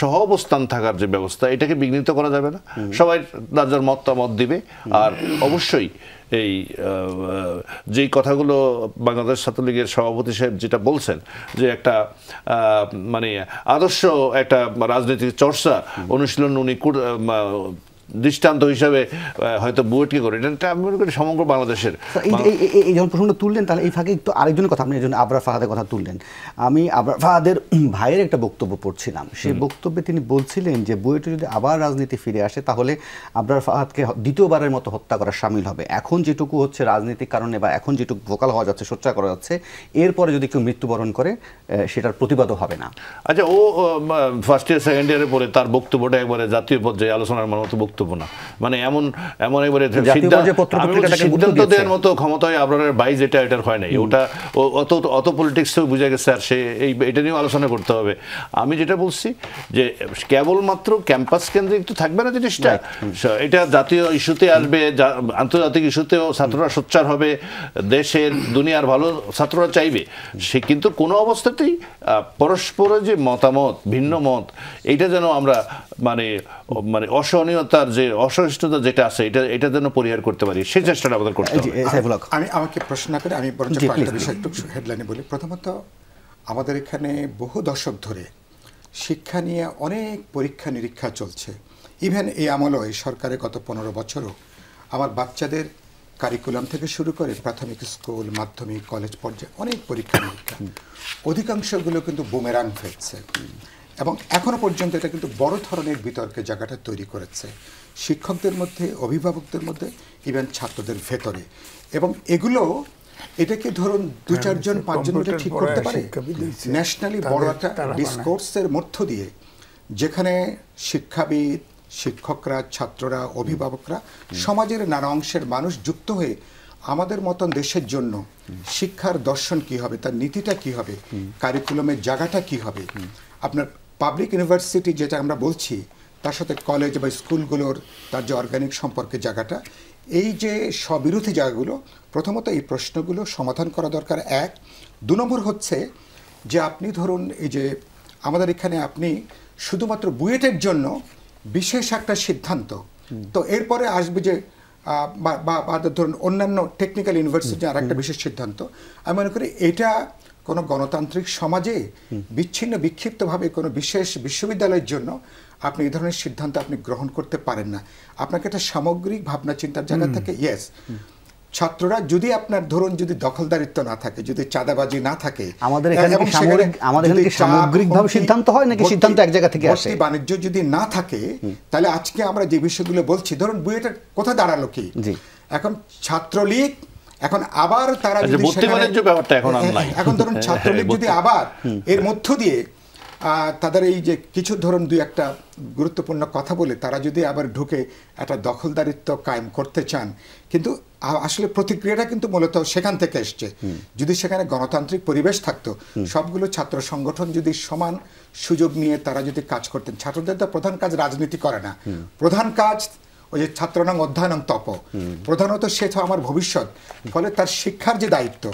[SPEAKER 3] সহ অবস্থান থাকার যে ব্যবস্থা এটাকে বিঘ্নিত করা যাবে না সবাই রাজার মতামত দিবে আর অবশ্যই এই যেই কথাগুলো বাংলাদেশ লীগের সভাপতি সাহেব যেটা বলছেন যে একটা মানে আদর্শ একটা রাজনৈতিক চর্চা অনুশীলন উনি দৃষ্টান্ত হিসাবে হয়তো বুয়েটকে করে এটা আমি মনে করি সমগ্র বাংলাদেশের
[SPEAKER 1] এই যখন প্রশ্নটা তুললেন তাহলে এই ফাঁকে একটু আরেকজনের কথা আপনি একজন আবরা ফাহাদের কথা তুললেন আমি আবরা ফাহাদের ভাইয়ের একটা বক্তব্য পড়ছিলাম সেই বক্তব্যে তিনি বলছিলেন যে বুয়েটে যদি আবার রাজনীতি ফিরে আসে তাহলে আবরার ফাহাদকে দ্বিতীয়বারের মতো হত্যা করা সামিল হবে এখন যেটুকু হচ্ছে রাজনীতির কারণে বা এখন যেটুকু ভোকাল হওয়া যাচ্ছে সোচ্চার করা যাচ্ছে এরপরে যদি কেউ মৃত্যুবরণ করে সেটার প্রতিবাদও হবে না
[SPEAKER 3] আচ্ছা ও ফার্স্ট ইয়ার সেকেন্ড ইয়ারে পরে তার বক্তব্যটা একবারে জাতীয় পর্যায়ে আলোচনার মতো বক্তব্য বক্তব্য না মানে এমন এমন একবারে সিদ্ধান্ত দেওয়ার মতো ক্ষমতায় আপনার বাইজ এটা এটার হয় নাই ওটা অত অত তো বুঝে গেছে আর সে এই এটা নিয়েও আলোচনা করতে হবে আমি যেটা বলছি যে কেবলমাত্র ক্যাম্পাস কেন্দ্রিক তো থাকবে না জিনিসটা এটা জাতীয় ইস্যুতে আসবে আন্তর্জাতিক ইস্যুতেও ছাত্ররা সোচ্চার হবে দেশের দুনিয়ার ভালো ছাত্ররা চাইবে সে কিন্তু কোনো অবস্থাতেই পরস্পরের যে মতামত ভিন্ন মত এটা যেন আমরা মানে মানে অসহনীয়তার যে অসহিষ্ণুতা যেটা আছে এটা এটা যেন পরিহার করতে পারি সেই চেষ্টাটা আমাদের করতে হবে
[SPEAKER 2] আমি আমাকে প্রশ্ন করে আমি হেডলাইনে বলি প্রথমত আমাদের এখানে বহু দশক ধরে শিক্ষা নিয়ে অনেক পরীক্ষা নিরীক্ষা চলছে ইভেন এই আমলও এই সরকারের গত পনেরো বছরও আমার বাচ্চাদের কারিকুলাম থেকে শুরু করে প্রাথমিক স্কুল মাধ্যমিক কলেজ পর্যায়ে অনেক পরীক্ষা নিরীক্ষা অধিকাংশগুলো কিন্তু বোমেরাং হয়েছে এবং এখনও পর্যন্ত এটা কিন্তু বড় ধরনের বিতর্কের জায়গাটা তৈরি করেছে শিক্ষকদের মধ্যে অভিভাবকদের মধ্যে ইভেন ছাত্রদের ভেতরে এবং এগুলো এটাকে ধরুন দু হ্যাঁ, চারজন পাঁচজন মিলে ঠিক করতে পারে ন্যাশনালি বড় একটা ডিসকোর্সের মধ্য দিয়ে যেখানে শিক্ষাবিদ শিক্ষকরা ছাত্ররা অভিভাবকরা সমাজের নানা অংশের মানুষ যুক্ত হয়ে আমাদের মতন দেশের জন্য শিক্ষার দর্শন কি হবে তার নীতিটা কি হবে কারিকুলামের জায়গাটা কি হবে আপনার পাবলিক ইউনিভার্সিটি যেটা আমরা বলছি তার সাথে কলেজ বা স্কুলগুলোর তার যে অর্গানিক সম্পর্কে জায়গাটা এই যে স্ববিরোধী জায়গাগুলো প্রথমত এই প্রশ্নগুলো সমাধান করা দরকার এক দু নম্বর হচ্ছে যে আপনি ধরুন এই যে আমাদের এখানে আপনি শুধুমাত্র বুয়েটের জন্য বিশেষ একটা সিদ্ধান্ত তো এরপরে আসবে যে বা ধরুন অন্যান্য টেকনিক্যাল ইউনিভার্সিটি আর একটা বিশেষ সিদ্ধান্ত আমি মনে করি এটা কোনো গণতান্ত্রিক সমাজে বিচ্ছিন্ন বিক্ষিপ্তভাবে কোনো বিশেষ বিশ্ববিদ্যালয়ের জন্য আপনি এই ধরনের সিদ্ধান্ত আপনি গ্রহণ করতে পারেন না আপনাকে একটা সামগ্রিক ভাবনা চিন্তার জায়গা থাকে ইয়েস ছাত্ররা যদি আপনার ধরুন যদি দখলদারিত্ব না থাকে যদি চাঁদাবাজি না থাকে আমাদের এখানে আমাদের সিদ্ধান্ত হয় নাকি সিদ্ধান্ত এক জায়গা থেকে আসে বাণিজ্য যদি না থাকে তাহলে আজকে আমরা যে বিষয়গুলো বলছি ধরুন বুয়েটার কোথায় দাঁড়ালো কি এখন ছাত্রলীগ এখন আবার তারা আচ্ছা, হ্যাঁ, এখন ধরুন হ্যাঁ, ছাত্রলীগ হ্যাঁ, যদি আবার এর মধ্য দিয়ে তাদের এই যে কিছু ধরুন দুই একটা গুরুত্বপূর্ণ কথা বলে তারা যদি আবার ঢুকে একটা দখলদারিত্ব কায়েম করতে চান কিন্তু আসলে প্রতিক্রিয়াটা কিন্তু মূলত সেখান থেকে এসছে যদি সেখানে গণতান্ত্রিক পরিবেশ থাকতো সবগুলো ছাত্র সংগঠন যদি সমান সুযোগ নিয়ে তারা যদি কাজ করতেন ছাত্রদের তো প্রধান কাজ রাজনীতি করে না প্রধান কাজ ওই যে ছাত্রনাম অধ্যয়নম তপ প্রধানত সে তো আমার ভবিষ্যৎ ফলে তার শিক্ষার যে দায়িত্ব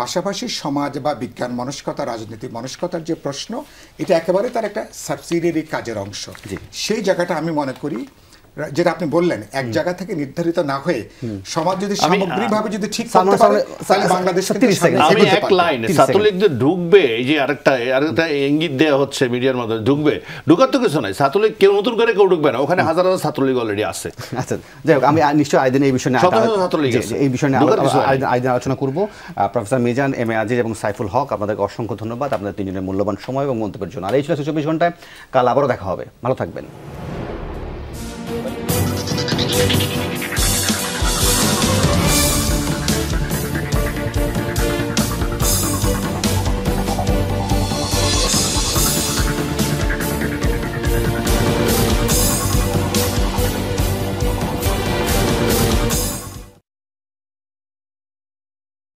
[SPEAKER 2] পাশাপাশি সমাজ বা বিজ্ঞান মনস্কতা রাজনীতি মনস্কতার যে প্রশ্ন এটা একেবারে তার একটা সাবসিডিয়ারি কাজের অংশ সেই জায়গাটা আমি মনে করি যেটা আপনি বললেন এক জায়গা থেকে নির্ধারিত না হয়ে সমাজ যদি সামগ্রিকভাবে যদি ঠিক করতে পারে তাহলে বাংলাদেশ
[SPEAKER 3] আমি এক লাইন যে ঢুকবে এই যে আরেকটা আরেকটা ইঙ্গিত দেয়া হচ্ছে মিডিয়ার মাধ্যমে ঢুকবে ঢুকার তো কিছু নাই ছাত্রলীগ কেউ নতুন করে কেউ ঢুকবে না ওখানে হাজার হাজার ছাত্রলীগ অলরেডি আছে
[SPEAKER 1] আচ্ছা যাই হোক আমি নিশ্চয়ই আইদিন এই বিষয়ে ছাত্রলীগ এই বিষয়ে আইদিন আলোচনা করব professor Mizan M A Aziz এবং সাইফুল হক আপনাদেরকে অসংখ্য ধন্যবাদ আপনাদের তিনজনের মূল্যবান সময় এবং মন্তব্যের জন্য আর এই ছিল চব্বিশ ঘন্টায় কাল আবারও দেখা হবে ভালো থাকবেন Thank you.